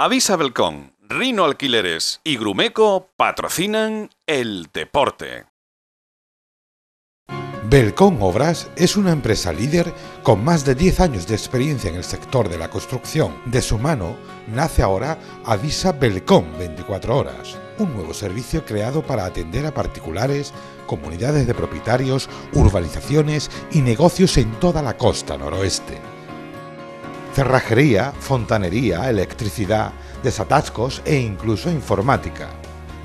Avisa Belcón, Rino Alquileres y Grumeco patrocinan el deporte. Belcón Obras es una empresa líder con más de 10 años de experiencia en el sector de la construcción. De su mano nace ahora Avisa Belcón 24 horas, un nuevo servicio creado para atender a particulares, comunidades de propietarios, urbanizaciones y negocios en toda la costa noroeste cerrajería, fontanería, electricidad, desatascos e incluso informática.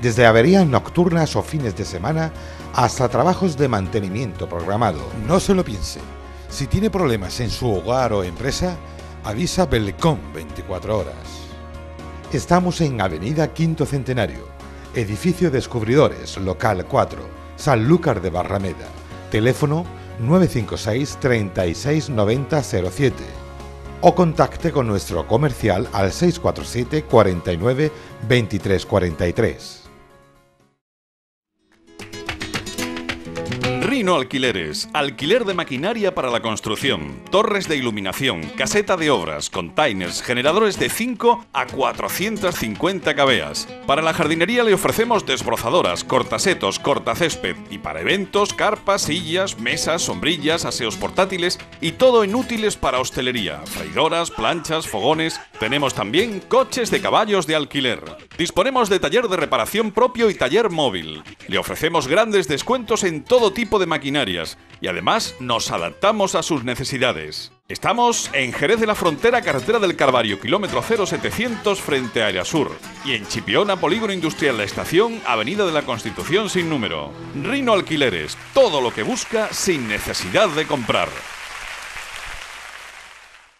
Desde averías nocturnas o fines de semana hasta trabajos de mantenimiento programado. No se lo piense. Si tiene problemas en su hogar o empresa, avisa Belcom 24 horas. Estamos en Avenida Quinto Centenario, Edificio Descubridores, Local 4, Sanlúcar de Barrameda. Teléfono 956 36 07 o contacte con nuestro comercial al 647 49 23 43. Alquileres, alquiler de maquinaria para la construcción, torres de iluminación, caseta de obras, containers, generadores de 5 a 450 cabeas. Para la jardinería le ofrecemos desbrozadoras, cortasetos, cortacésped y para eventos, carpas, sillas, mesas, sombrillas, aseos portátiles y todo en útiles para hostelería, freidoras, planchas, fogones. Tenemos también coches de caballos de alquiler. Disponemos de taller de reparación propio y taller móvil. Le ofrecemos grandes descuentos en todo tipo de maquinarias y además nos adaptamos a sus necesidades. Estamos en Jerez de la Frontera, carretera del Calvario, kilómetro 0700 frente a Sur Y en Chipiona, polígono industrial La Estación, avenida de la Constitución sin número. Rino Alquileres, todo lo que busca sin necesidad de comprar.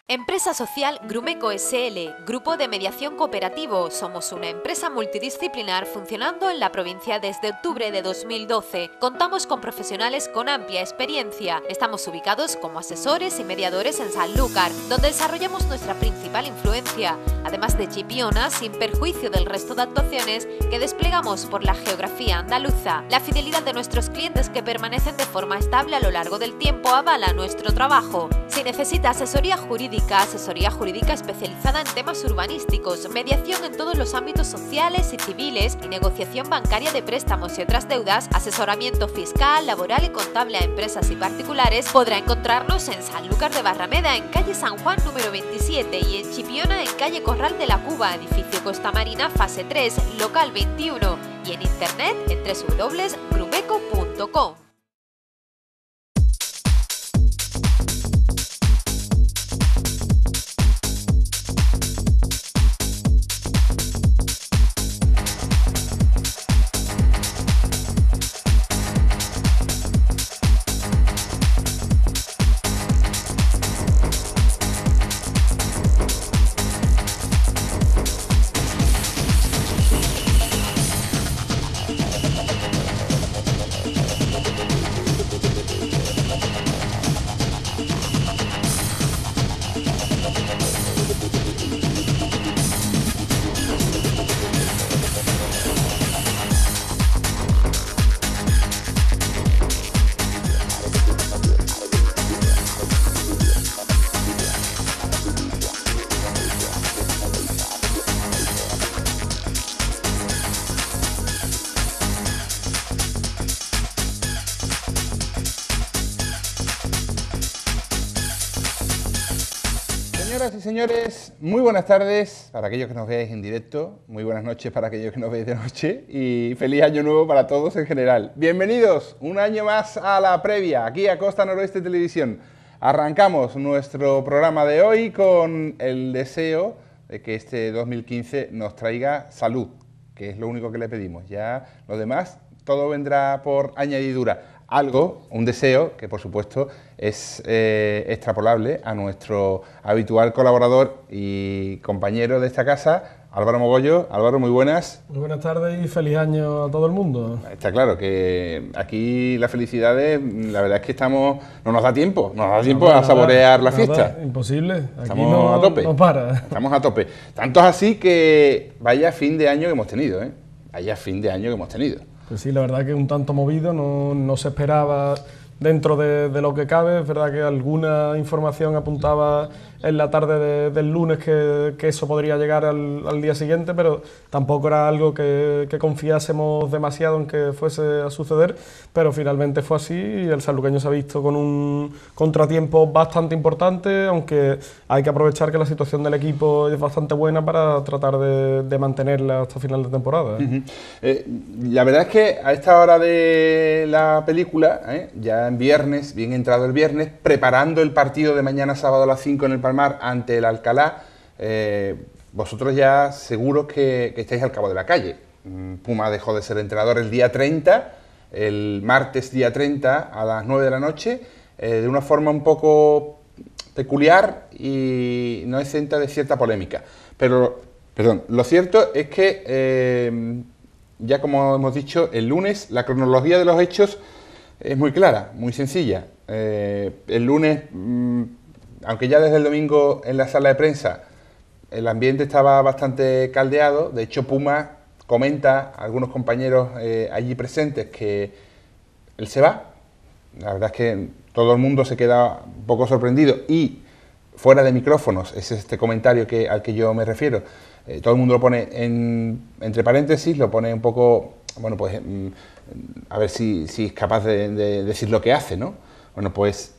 Empresa social Grumeco SL, Grupo de Mediación Cooperativo. Somos una empresa multidisciplinar funcionando en la provincia desde octubre de 2012. Contamos con profesionales con amplia experiencia. Estamos ubicados como asesores y mediadores en Sanlúcar, donde desarrollamos nuestra principal influencia, además de Chipiona, sin perjuicio del resto de actuaciones que desplegamos por la geografía andaluza. La fidelidad de nuestros clientes que permanecen de forma estable a lo largo del tiempo avala nuestro trabajo. Si necesita asesoría jurídica, asesoría jurídica especializada en temas urbanísticos, mediación en todos los ámbitos sociales y civiles y negociación bancaria de préstamos y otras deudas, asesoramiento fiscal, laboral y contable a empresas y particulares, podrá encontrarnos en Sanlúcar de Barrameda, en calle San Juan número 27 y en Chipiona, en calle Corral de la Cuba, edificio Costa Marina, fase 3, local 21 y en internet en www.grumeco.com. señores, muy buenas tardes para aquellos que nos veáis en directo, muy buenas noches para aquellos que nos veis de noche y feliz año nuevo para todos en general. Bienvenidos un año más a la previa, aquí a Costa Noroeste Televisión. Arrancamos nuestro programa de hoy con el deseo de que este 2015 nos traiga salud, que es lo único que le pedimos. Ya lo demás, todo vendrá por añadidura algo, un deseo, que por supuesto es eh, extrapolable a nuestro habitual colaborador y compañero de esta casa, Álvaro Mogollo. Álvaro, muy buenas. Muy buenas tardes y feliz año a todo el mundo. Está claro que aquí las felicidades, la verdad es que estamos, no nos da tiempo, no nos da tiempo a saborear la fiesta. imposible, estamos a tope. para. Estamos a tope. Tanto es así que vaya fin de año que hemos tenido, ¿eh? Vaya fin de año que hemos tenido. Pues sí, la verdad que un tanto movido, no, se esperaba dentro de, de, lo que cabe. Es verdad que alguna información apuntaba en la tarde del lunes que, eso podría llegar al, día siguiente, pero tampoco era algo que, confiásemos demasiado en que fuese a suceder, pero finalmente fue así y el saluqueño se ha visto con un contratiempo bastante importante, aunque hay que aprovechar que la situación del equipo es bastante buena para tratar de, mantenerla hasta final de temporada. ¿eh? Eh, la verdad es que a esta hora de la película, ¿eh? ya en viernes, bien entrado el viernes, preparando el partido de mañana sábado a las 5 en el partido ante el Alcalá, eh, vosotros ya seguro que, estáis al cabo de la calle. Mm, Puma dejó de ser entrenador el día 30, el martes día 30 a las 9 de la noche, eh, de una forma un poco peculiar y no exenta de cierta polémica. Pero, perdón, lo cierto es que, eh, ya como hemos dicho, el lunes la cronología de los hechos es muy clara, muy sencilla. el lunes... Mm, aunque ya desde el domingo en la sala de prensa el ambiente estaba bastante caldeado, de hecho Puma comenta a algunos compañeros eh, allí presentes que él se va, la verdad es que todo el mundo se queda un poco sorprendido y fuera de micrófonos, es este comentario que, al que yo me refiero, eh, todo el mundo lo pone entre paréntesis, lo pone un poco, bueno, pues mm, a ver si, es capaz de, de decir lo que hace, ¿no? Bueno, pues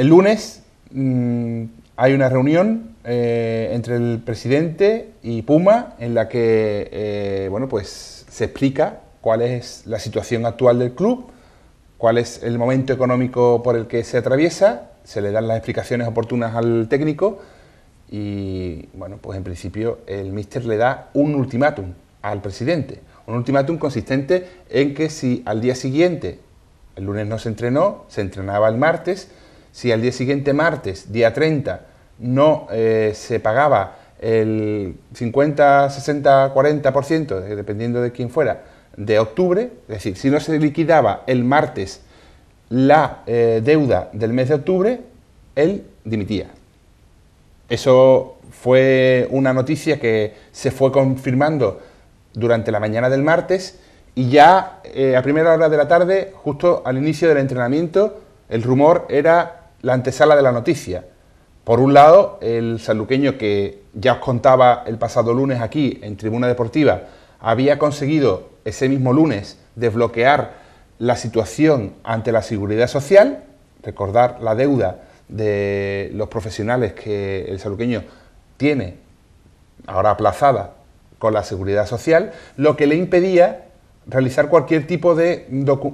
el lunes mm, hay una reunión eh, entre el presidente y Puma en la que eh, bueno, pues, se explica cuál es la situación actual del club, cuál es el momento económico por el que se atraviesa, se le dan las explicaciones oportunas al técnico y bueno, pues en principio el míster le da un ultimátum al presidente, un ultimátum consistente en que si al día siguiente, el lunes no se entrenó, se entrenaba el martes, si al día siguiente, martes, día 30, no eh, se pagaba el 50, 60, 40%, dependiendo de quién fuera, de octubre, es decir, si no se liquidaba el martes la eh, deuda del mes de octubre, él dimitía. Eso fue una noticia que se fue confirmando durante la mañana del martes y ya eh, a primera hora de la tarde, justo al inicio del entrenamiento, el rumor era la antesala de la noticia. Por un lado, el saluqueño que ya os contaba el pasado lunes aquí en Tribuna Deportiva había conseguido ese mismo lunes desbloquear la situación ante la seguridad social, recordar la deuda de los profesionales que el saluqueño tiene ahora aplazada con la seguridad social, lo que le impedía realizar cualquier tipo de,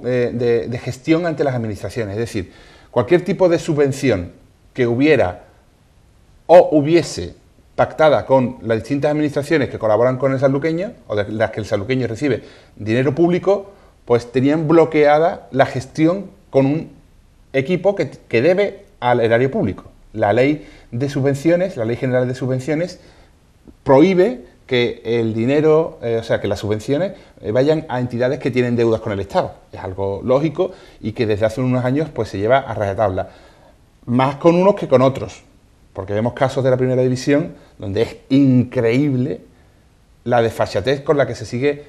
eh, de gestión ante las administraciones. Es decir, cualquier tipo de subvención que hubiera o hubiese pactada con las distintas administraciones que colaboran con el saluqueño o de las que el saluqueño recibe dinero público, pues tenían bloqueada la gestión con un equipo que, que debe al erario público. La ley de subvenciones, la ley general de subvenciones, prohíbe que el dinero, eh, o sea, que las subvenciones eh, vayan a entidades que tienen deudas con el Estado. Es algo lógico y que desde hace unos años pues se lleva a rajatabla. Más con unos que con otros, porque vemos casos de la primera división donde es increíble la desfachatez con la que se sigue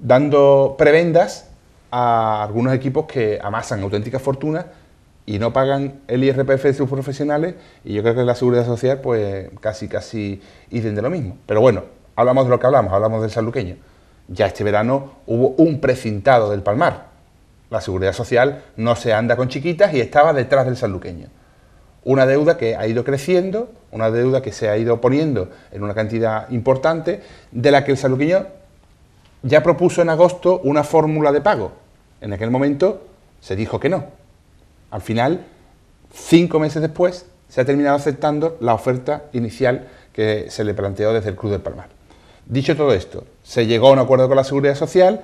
dando prebendas a algunos equipos que amasan auténticas fortunas y no pagan el IRPF de sus profesionales y yo creo que la seguridad social pues casi casi dicen de lo mismo. Pero bueno, hablamos de lo que hablamos, hablamos del saluqueño. Ya este verano hubo un precintado del Palmar. La seguridad social no se anda con chiquitas y estaba detrás del saluqueño Una deuda que ha ido creciendo, una deuda que se ha ido poniendo en una cantidad importante, de la que el saluqueño ya propuso en agosto una fórmula de pago. En aquel momento se dijo que no, al final, cinco meses después, se ha terminado aceptando la oferta inicial que se le planteó desde el Club del Palmar. Dicho todo esto, se llegó a un acuerdo con la Seguridad Social,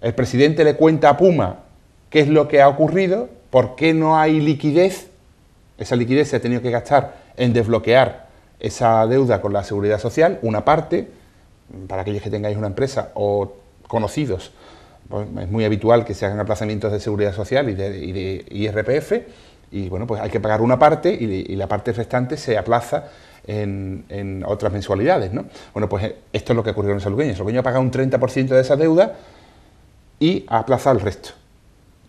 el presidente le cuenta a Puma qué es lo que ha ocurrido, por qué no hay liquidez, esa liquidez se ha tenido que gastar en desbloquear esa deuda con la Seguridad Social, una parte, para aquellos que tengáis una empresa o conocidos es muy habitual que se hagan aplazamientos de seguridad social y de, IRPF, y bueno, pues hay que pagar una parte y, la parte restante se aplaza en, otras mensualidades, Bueno, pues eh, esto es lo que ocurrió en Saluqueño. Saluqueño ha pagado un 30% de esa deuda y ha aplazado el resto.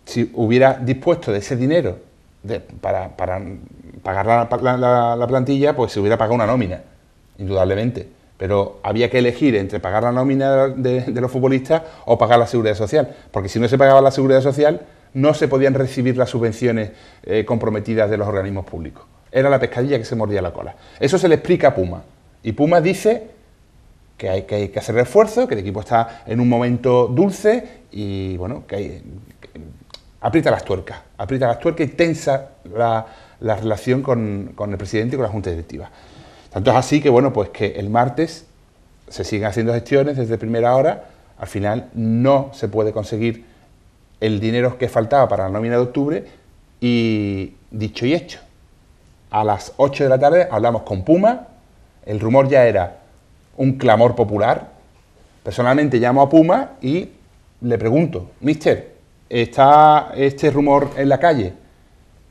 Si hubiera dispuesto de ese dinero para, pagar la, la plantilla, pues se hubiera pagado una nómina, indudablemente pero había que elegir entre pagar la nómina de, los futbolistas o pagar la seguridad social, porque si no se pagaba la seguridad social no se podían recibir las subvenciones eh, comprometidas de los organismos públicos. Era la pescadilla que se mordía la cola. Eso se le explica a Puma. Y Puma dice que hay que, hacer refuerzo, que el equipo está en un momento dulce y bueno, que, aprieta las tuercas, aprieta las tuercas y tensa la, relación con, con el presidente y con la Junta Directiva. Tanto es así que, bueno, pues que el martes se siguen haciendo gestiones desde primera hora, al final no se puede conseguir el dinero que faltaba para la nómina de octubre y dicho y hecho. A las 8 de la tarde hablamos con Puma, el rumor ya era un clamor popular. Personalmente llamo a Puma y le pregunto, mister, ¿está este rumor en la calle?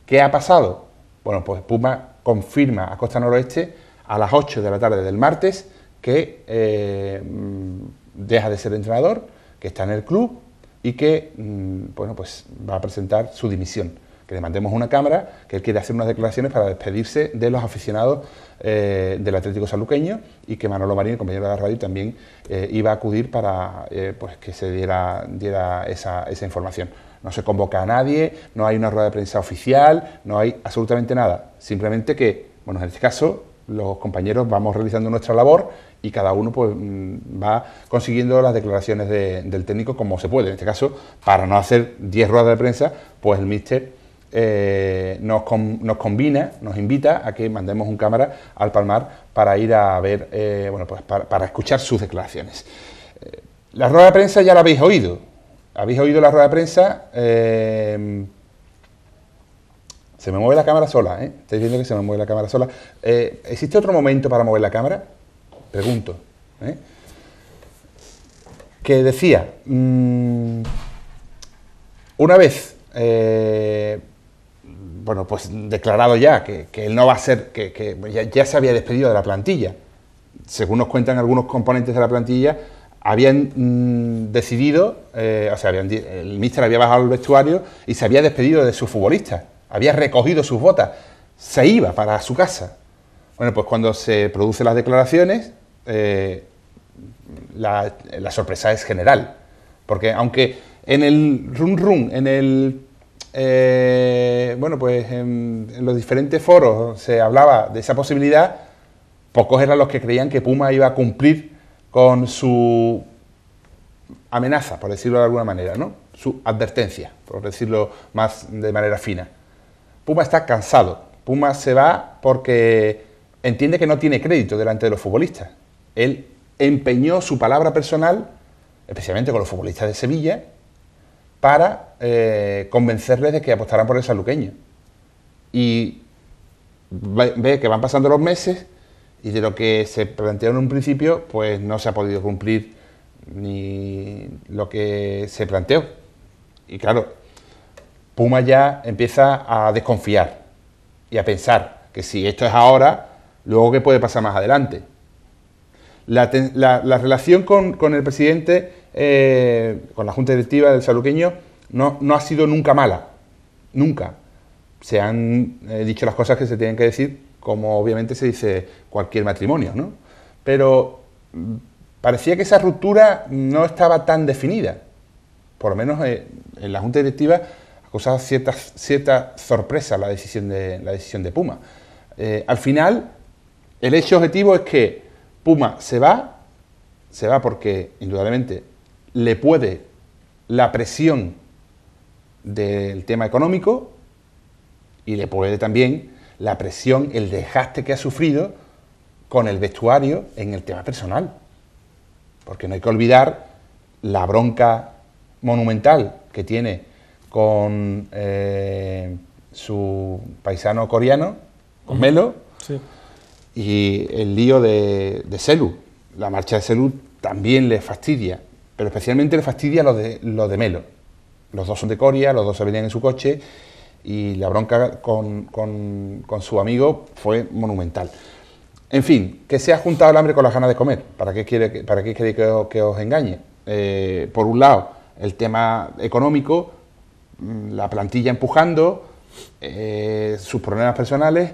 ¿Qué ha pasado? Bueno, pues Puma confirma a Costa Noroeste a las 8 de la tarde del martes, que eh, mm, deja de ser entrenador, que está en el club y que mm, bueno, pues va a presentar su dimisión. Que le mandemos una cámara, que él quiere hacer unas declaraciones para despedirse de los aficionados eh, del Atlético Saluqueño y que Manolo Marín, el compañero de la radio, también eh, iba a acudir para pues que se diera, diera esa, esa información no se convoca a nadie, no hay una rueda de prensa oficial, no hay absolutamente nada. Simplemente que, bueno, en este caso, los compañeros vamos realizando nuestra labor y cada uno pues, mm, va consiguiendo las declaraciones del técnico como se puede. En este caso, para no hacer 10 ruedas de prensa, pues el míster eh, nos, combina, nos invita a que mandemos un cámara al Palmar para ir a ver, eh, bueno, pues para, escuchar sus declaraciones. Eh, la rueda de prensa ya la habéis oído. Habéis oído la rueda de prensa se me mueve la cámara sola, ¿eh? Estáis viendo que se me mueve la cámara sola. Eh, ¿Existe otro momento para mover la cámara? Pregunto. ¿eh? Que decía, mm, una vez, eh, bueno, pues declarado ya que, él no va a ser, que, ya, se había despedido de la plantilla. Según nos cuentan algunos componentes de la plantilla, habían mm, decidido, o sea, el míster había bajado el vestuario y se había despedido de su futbolista había recogido sus botas, se iba para su casa. Bueno, pues cuando se producen las declaraciones, eh, la, sorpresa es general. Porque aunque en el run run, en el... Eh, bueno, pues en, los diferentes foros se hablaba de esa posibilidad, pocos eran los que creían que Puma iba a cumplir con su amenaza, por decirlo de alguna manera, ¿no? su advertencia, por decirlo más de manera fina. Puma está cansado. Puma se va porque entiende que no tiene crédito delante de los futbolistas. Él empeñó su palabra personal, especialmente con los futbolistas de Sevilla, para eh, convencerles de que apostaran por el saluqueño. Y ve que van pasando los meses y de lo que se planteó en un principio, pues no se ha podido cumplir ni lo que se planteó. Y claro, Puma ya empieza a desconfiar y a pensar que si esto es ahora, luego qué puede pasar más adelante. La, relación con, el presidente, eh, con la Junta Directiva del Saluqueño, no, ha sido nunca mala, nunca. Se han eh, dicho las cosas que se tienen que decir, como obviamente se dice cualquier matrimonio, ¿no? Pero mm, parecía que esa ruptura no estaba tan definida. Por lo menos eh, en la Junta Directiva cosa cierta, cierta sorpresa la decisión de, la decisión de Puma. Eh, al final, el hecho objetivo es que Puma se va, se va porque indudablemente le puede la presión del tema económico y le puede también la presión, el desgaste que ha sufrido con el vestuario en el tema personal. Porque no hay que olvidar la bronca monumental que tiene con eh, su paisano coreano, con Melo, y el lío de, de Selu. La marcha de Selu también le fastidia, pero especialmente le fastidia lo de, de Melo. Los dos son de Corea, los dos se venían en su coche y la bronca con, su amigo fue monumental. En fin, que se ha juntado el hambre con las ganas de comer. ¿Para qué quiere, para que, os, engañe? Eh, por un lado, el tema económico, Mm, la plantilla empujando, eh, sus problemas personales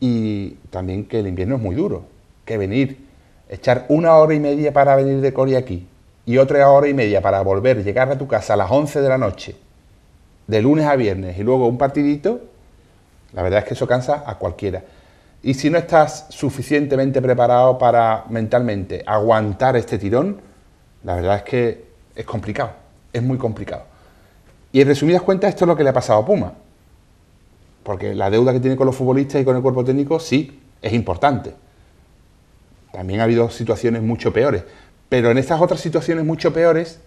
y también que el invierno es muy duro, que venir, echar una hora y media para venir de Corea aquí y otra hora y media para volver, llegar a tu casa a las 11 de la noche, de lunes a viernes y luego un partidito, la verdad es que eso cansa a cualquiera. Y si no estás suficientemente preparado para mentalmente aguantar este tirón, la verdad es que es complicado, es muy complicado. Y en resumidas cuentas, esto es lo que le ha pasado a Puma. Porque la deuda que tiene con los futbolistas y con el cuerpo técnico sí es importante. También ha habido situaciones mucho peores. Pero en estas otras situaciones mucho peores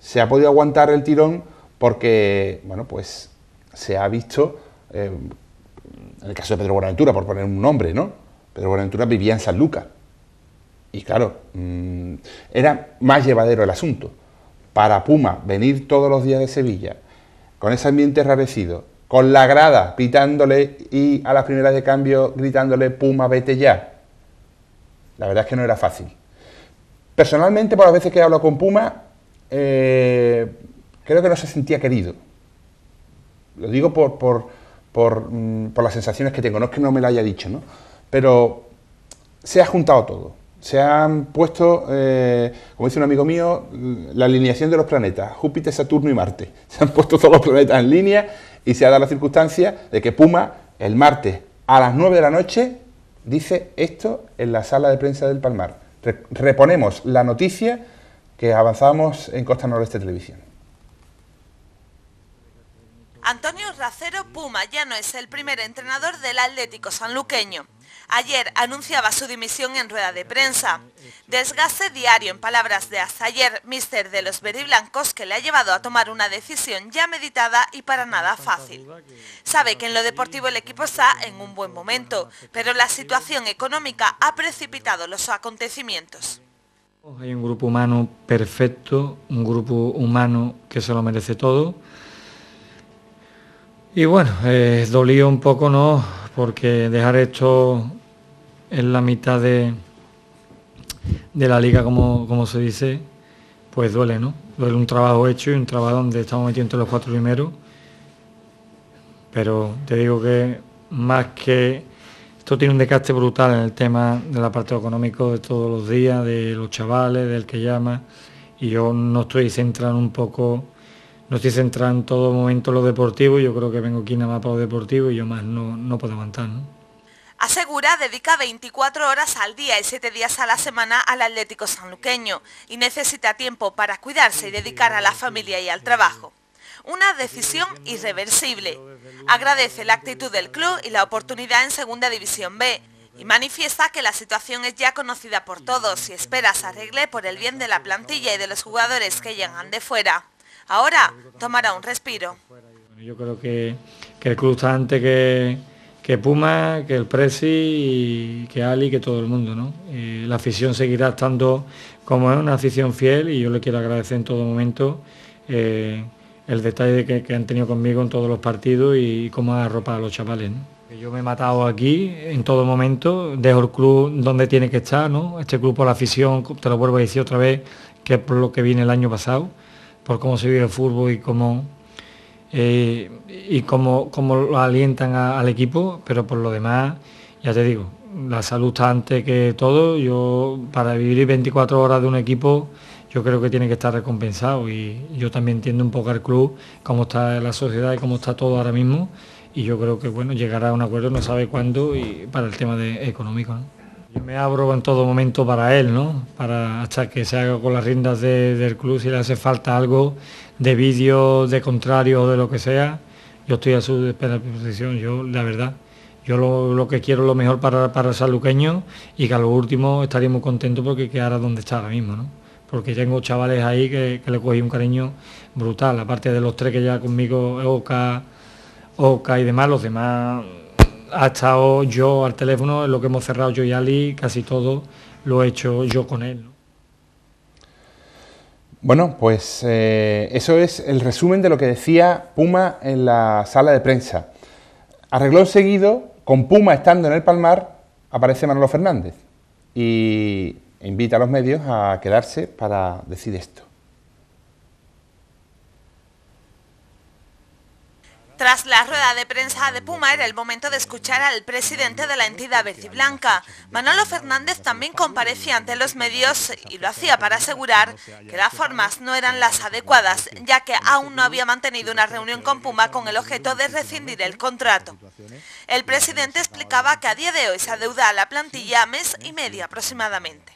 se ha podido aguantar el tirón porque, bueno, pues se ha visto, eh, en el caso de Pedro Buenaventura, por poner un nombre, ¿no? Pedro Buenaventura vivía en San Lucas. Y claro, mm, era más llevadero el asunto para Puma venir todos los días de Sevilla, con ese ambiente rarecido, con la grada pitándole y a las primeras de cambio gritándole Puma, vete ya. La verdad es que no era fácil. Personalmente, por las veces que hablo con Puma, eh, creo que no se sentía querido. Lo digo por, mm, por las sensaciones que tengo, no es que no me lo haya dicho, ¿no? Pero se ha juntado todo se han puesto, eh, como dice un amigo mío, la alineación de los planetas, Júpiter, Saturno y Marte. Se han puesto todos los planetas en línea y se ha dado la circunstancia de que Puma el martes a las 9 de la noche dice esto en la sala de prensa del Palmar. reponemos la noticia que avanzamos en Costa Noreste Televisión. Antonio Racero Puma ya no es el primer entrenador del Atlético Sanluqueño ayer anunciaba su dimisión en rueda de prensa. Desgaste diario, en palabras de hasta ayer, mister de los veriblancos que le ha llevado a tomar una decisión ya meditada y para nada fácil. Sabe que en lo deportivo el equipo está en un buen momento, pero la situación económica ha precipitado los acontecimientos. Hay un grupo humano perfecto, un grupo humano que se lo merece todo. Y bueno, eh, dolía un poco, ¿no? porque dejar esto en la mitad de, de la liga, como, como se dice, pues duele, ¿no? Duele un trabajo hecho y un trabajo donde estamos metiendo los cuatro primeros. Pero te digo que más que esto tiene un desgaste brutal en el tema del parte económico de todos los días, de los chavales, del que llama, y yo no estoy centrado un poco nos dice entrar en todo momento lo deportivo, yo creo que vengo aquí nada más para lo deportivo y yo más no, puedo aguantar. Asegura dedica 24 horas al día y 7 días a la semana al Atlético sanluqueño y necesita tiempo para cuidarse y dedicar a la familia y al trabajo. Una decisión irreversible. Agradece la actitud del club y la oportunidad en Segunda División B y manifiesta que la situación es ya conocida por todos y espera se arregle por el bien de la plantilla y de los jugadores que llegan de fuera. Ahora tomará un respiro. Yo creo que, el club está antes que, Puma, que el Presi, que Ali, que todo el mundo. Eh, la afición seguirá estando como es una afición fiel y yo le quiero agradecer en todo momento eh, el detalle que, han tenido conmigo en todos los partidos y, cómo han arropado a los chavales. Yo me he matado aquí en todo momento, dejo el club donde tiene que estar, Este club por la afición, te lo vuelvo a decir otra vez, que es por lo que viene el año pasado por cómo se vive el fútbol y cómo, eh, y cómo, lo alientan al equipo, pero por lo demás, ya te digo, la salud está antes que todo. Yo, para vivir 24 horas de un equipo, yo creo que tiene que estar recompensado y yo también entiendo un poco al club, cómo está la sociedad y cómo está todo ahora mismo y yo creo que bueno llegará a un acuerdo no sabe cuándo y para el tema de económico me abro en todo momento para él, ¿no? Para hasta que se haga con las riendas del club, si le hace falta algo de vídeo, de contrario o de lo que sea, yo estoy a su disposición, yo la verdad. Yo lo, que quiero es lo mejor para, para el saluqueño y que a lo último estaría muy contento porque quedara donde está ahora mismo, ¿no? porque tengo chavales ahí que, que, le cogí un cariño brutal, aparte de los tres que ya conmigo, Oca, Oca y demás, los demás ha estado yo al teléfono, lo que hemos cerrado yo y Ali, casi todo lo he hecho yo con él. Bueno, pues eh, eso es el resumen de lo que decía Puma en la sala de prensa. Arregló seguido, con Puma estando en el Palmar, aparece Manolo Fernández y invita a los medios a quedarse para decir esto. Tras la rueda de prensa de Puma era el momento de escuchar al presidente de la entidad blanca. Manolo Fernández también comparecía ante los medios y lo hacía para asegurar que las formas no eran las adecuadas, ya que aún no había mantenido una reunión con Puma con el objeto de rescindir el contrato. El presidente explicaba que a día de hoy se adeuda a la plantilla mes y medio aproximadamente.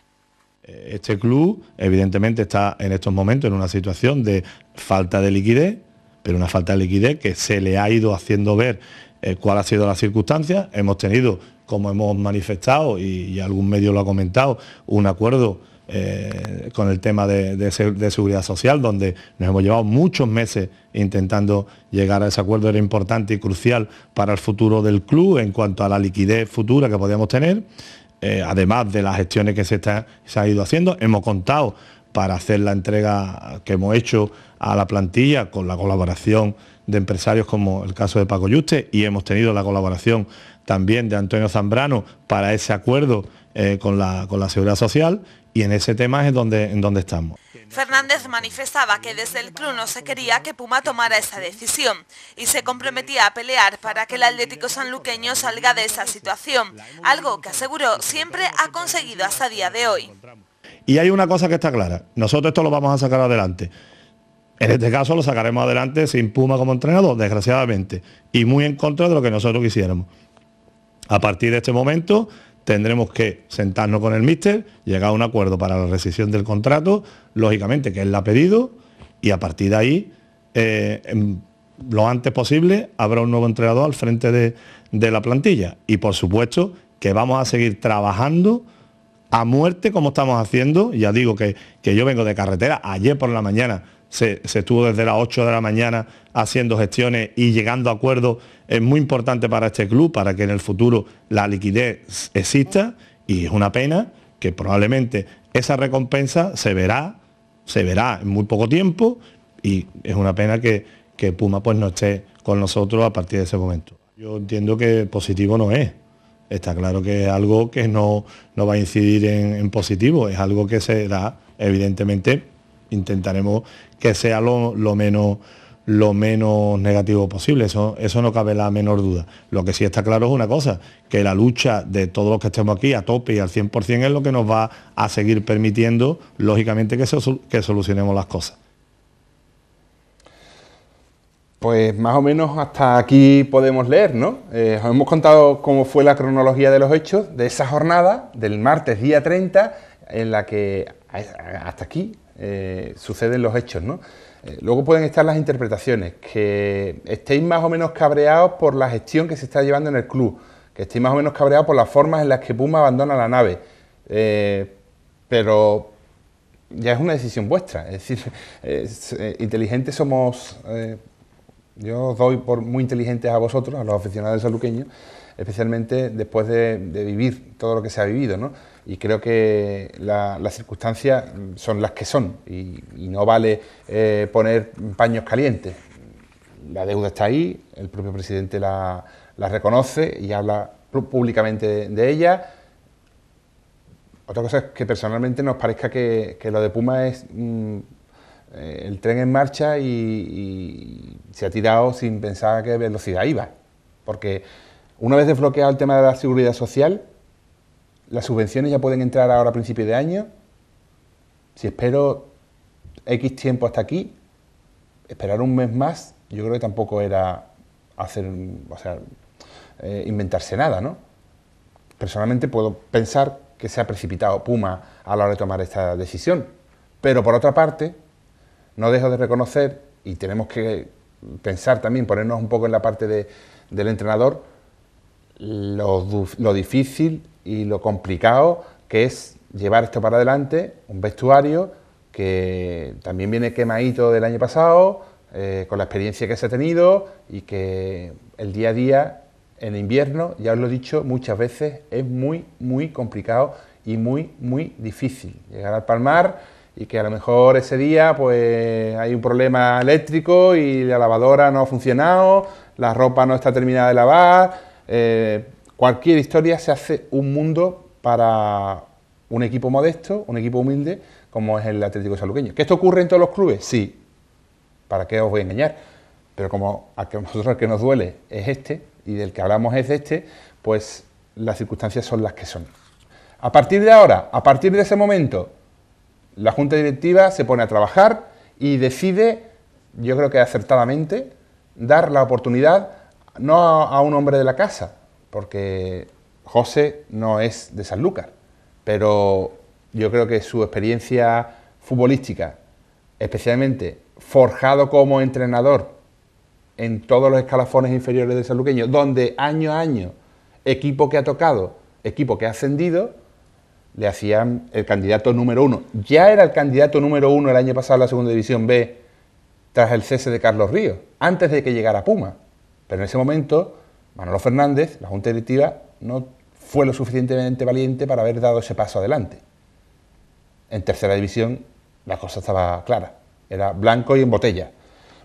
Este club evidentemente está en estos momentos en una situación de falta de liquidez pero una falta de liquidez que se le ha ido haciendo ver eh, cuál ha sido la circunstancia. Hemos tenido, como hemos manifestado y, algún medio lo ha comentado, un acuerdo eh, con el tema de, seguridad social, donde nos hemos llevado muchos meses intentando llegar a ese acuerdo, era importante y crucial para el futuro del club en cuanto a la liquidez futura que podíamos tener, eh, además de las gestiones que se, han se ha ido haciendo. Hemos contado para hacer la entrega que hemos hecho a la plantilla con la colaboración de empresarios como el caso de Paco Yuste y hemos tenido la colaboración también de Antonio Zambrano para ese acuerdo eh, con, la, con la Seguridad Social y en ese tema es donde, en donde estamos. Fernández manifestaba que desde el club no se quería que Puma tomara esa decisión y se comprometía a pelear para que el Atlético sanluqueño salga de esa situación, algo que aseguró siempre ha conseguido hasta día de hoy. Y hay una cosa que está clara, nosotros esto lo vamos a sacar adelante. En este caso lo sacaremos adelante sin Puma como entrenador, desgraciadamente, y muy en contra de lo que nosotros quisiéramos. A partir de este momento tendremos que sentarnos con el míster, llegar a un acuerdo para la rescisión del contrato, lógicamente que él la ha pedido, y a partir de ahí, eh, lo antes posible, habrá un nuevo entrenador al frente de, de la plantilla. Y por supuesto que vamos a seguir trabajando a muerte como estamos haciendo. Ya digo que, yo vengo de carretera. Ayer por la mañana se, estuvo desde las 8 de la mañana haciendo gestiones y llegando a acuerdos. Es muy importante para este club, para que en el futuro la liquidez exista. Y es una pena que probablemente esa recompensa se verá, se verá en muy poco tiempo. Y es una pena que, Puma pues, no esté con nosotros a partir de ese momento. Yo entiendo que positivo no es está claro que es algo que no, no va a incidir en, positivo, es algo que se da, evidentemente, intentaremos que sea lo, menos lo menos negativo posible, eso, eso no cabe la menor duda. Lo que sí está claro es una cosa, que la lucha de todos los que estemos aquí a tope y al 100% es lo que nos va a seguir permitiendo, lógicamente, que, que solucionemos las cosas. Pues más o menos hasta aquí podemos leer, ¿no? Eh, os hemos contado cómo fue la cronología de los hechos de esa jornada del martes día 30, en la que hasta aquí eh, suceden los hechos, ¿no? Eh, luego pueden estar las interpretaciones, que estéis más o menos cabreados por la gestión que se está llevando en el club, que estéis más o menos cabreados por las formas en las que Puma abandona la nave, pero ya es una decisión vuestra, es decir, inteligentes somos yo os doy por muy inteligentes a vosotros, a los aficionados saluqueños, especialmente después de, vivir todo lo que se ha vivido, Y creo que las circunstancias son las que son y, no vale eh, poner paños calientes. La deuda está ahí, el propio presidente la, reconoce y habla públicamente de, ella. Otra cosa es que personalmente nos parezca que, lo de Puma es... Mm, eh, el tren en marcha y, se ha tirado sin pensar a qué velocidad iba. Porque una vez desbloqueado el tema de la seguridad social, las subvenciones ya pueden entrar ahora a principios de año. Si espero X tiempo hasta aquí, esperar un mes más, yo creo que tampoco era hacer, o sea, eh, inventarse nada, ¿no? Personalmente puedo pensar que se ha precipitado Puma a la hora de tomar esta decisión. Pero por otra parte, no dejo de reconocer, y tenemos que pensar también, ponernos un poco en la parte de, del entrenador, lo, difícil y lo complicado que es llevar esto para adelante, un vestuario que también viene quemadito del año pasado, eh, con la experiencia que se ha tenido y que el día a día en invierno, ya os lo he dicho muchas veces, es muy, muy complicado y muy, muy difícil. Llegar al palmar y que a lo mejor ese día pues hay un problema eléctrico y la lavadora no ha funcionado, la ropa no está terminada de lavar, eh, cualquier historia se hace un mundo para un equipo modesto, un equipo humilde como es el Atlético Saluqueño. ¿Que esto ocurre en todos los clubes? Sí. ¿Para qué os voy a engañar? Pero como a nosotros el que nos duele es este y del que hablamos es este, pues las circunstancias son las que son. A partir de ahora, a partir de ese momento, la junta directiva se pone a trabajar y decide, yo creo que acertadamente, dar la oportunidad no a, un hombre de la casa, porque José no es de Sanlúcar, pero yo creo que su experiencia futbolística, especialmente forjado como entrenador en todos los escalafones inferiores de Sanluqueño, donde año a año, equipo que ha tocado, equipo que ha ascendido, le hacían el candidato número uno. Ya era el candidato número uno el año pasado en la Segunda División B tras el cese de Carlos Ríos, antes de que llegara Puma. Pero en ese momento, Manolo Fernández, la Junta Directiva, no fue lo suficientemente valiente para haber dado ese paso adelante. En tercera división la cosa estaba clara, era blanco y en botella.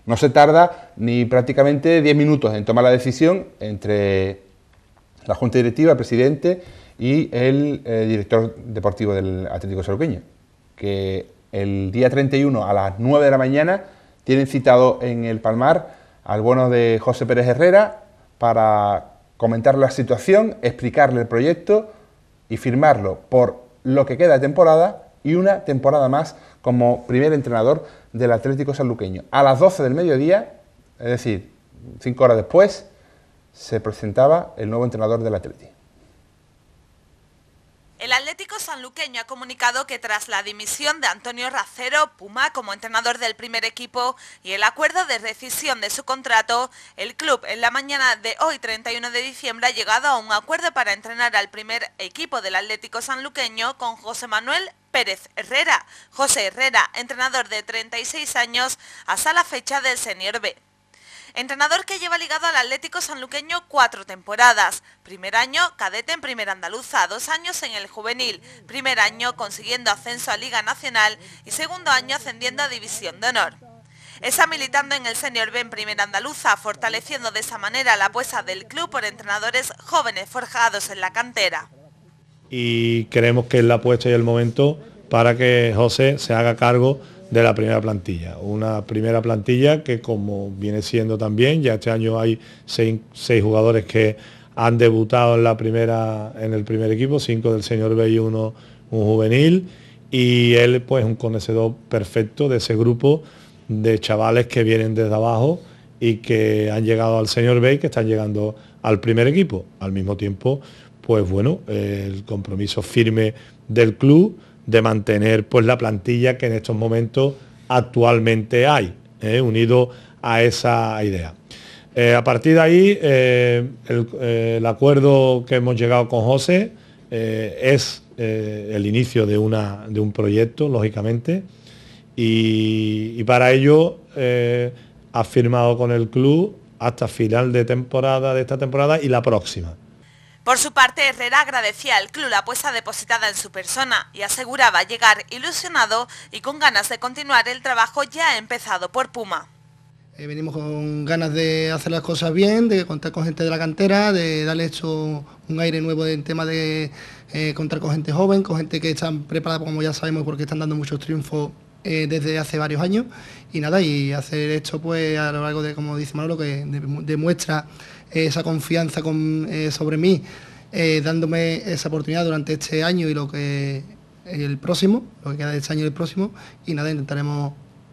No se tarda ni prácticamente 10 minutos en tomar la decisión entre la Junta Directiva, el presidente y el eh, director deportivo del Atlético Saluqueño, que el día 31 a las 9 de la mañana tienen citado en el Palmar al bueno de José Pérez Herrera para comentar la situación, explicarle el proyecto y firmarlo por lo que queda de temporada y una temporada más como primer entrenador del Atlético Sanluqueño. A las 12 del mediodía, es decir, cinco horas después, se presentaba el nuevo entrenador del Atlético sanluqueño ha comunicado que tras la dimisión de Antonio Racero Puma como entrenador del primer equipo y el acuerdo de rescisión de su contrato, el club en la mañana de hoy 31 de diciembre ha llegado a un acuerdo para entrenar al primer equipo del Atlético sanluqueño con José Manuel Pérez Herrera. José Herrera, entrenador de 36 años, hasta la fecha del Senior B entrenador que lleva ligado al Atlético Sanluqueño cuatro temporadas. Primer año, cadete en Primera Andaluza, dos años en el juvenil, primer año consiguiendo ascenso a Liga Nacional y segundo año ascendiendo a División de Honor. Está militando en el Senior B en Primera Andaluza, fortaleciendo de esa manera la apuesta del club por entrenadores jóvenes forjados en la cantera. Y creemos que es la apuesta y el momento para que José se haga cargo de la primera plantilla. Una primera plantilla que como viene siendo también, ya este año hay seis, jugadores que han debutado en, la primera, en el primer equipo, cinco del señor B y uno un juvenil, y él pues un conocedor perfecto de ese grupo de chavales que vienen desde abajo y que han llegado al señor B y que están llegando al primer equipo. Al mismo tiempo, pues bueno, el compromiso firme del club, de mantener pues, la plantilla que en estos momentos actualmente hay, ¿eh? unido a esa idea. Eh, a partir de ahí, eh, el, acuerdo que hemos llegado con José es el inicio de, una, de, un proyecto, lógicamente, y para ello ha firmado con el club hasta final de temporada de esta temporada y la próxima. Por su parte, Herrera agradecía al club la apuesta depositada en su persona y aseguraba llegar ilusionado y con ganas de continuar el trabajo ya empezado por Puma. Eh, venimos con ganas de hacer las cosas bien, de contar con gente de la cantera, de darle hecho un aire nuevo en tema de eh, contar con gente joven, con gente que están preparada, como ya sabemos, porque están dando muchos triunfos eh, desde hace varios años. Y nada, y hacer esto pues a lo largo de, como dice Manolo, que demuestra esa confianza eh, sobre mí, eh, dándome esa oportunidad durante este año y lo que el próximo, lo que queda de este año y el próximo, y nada, intentaremos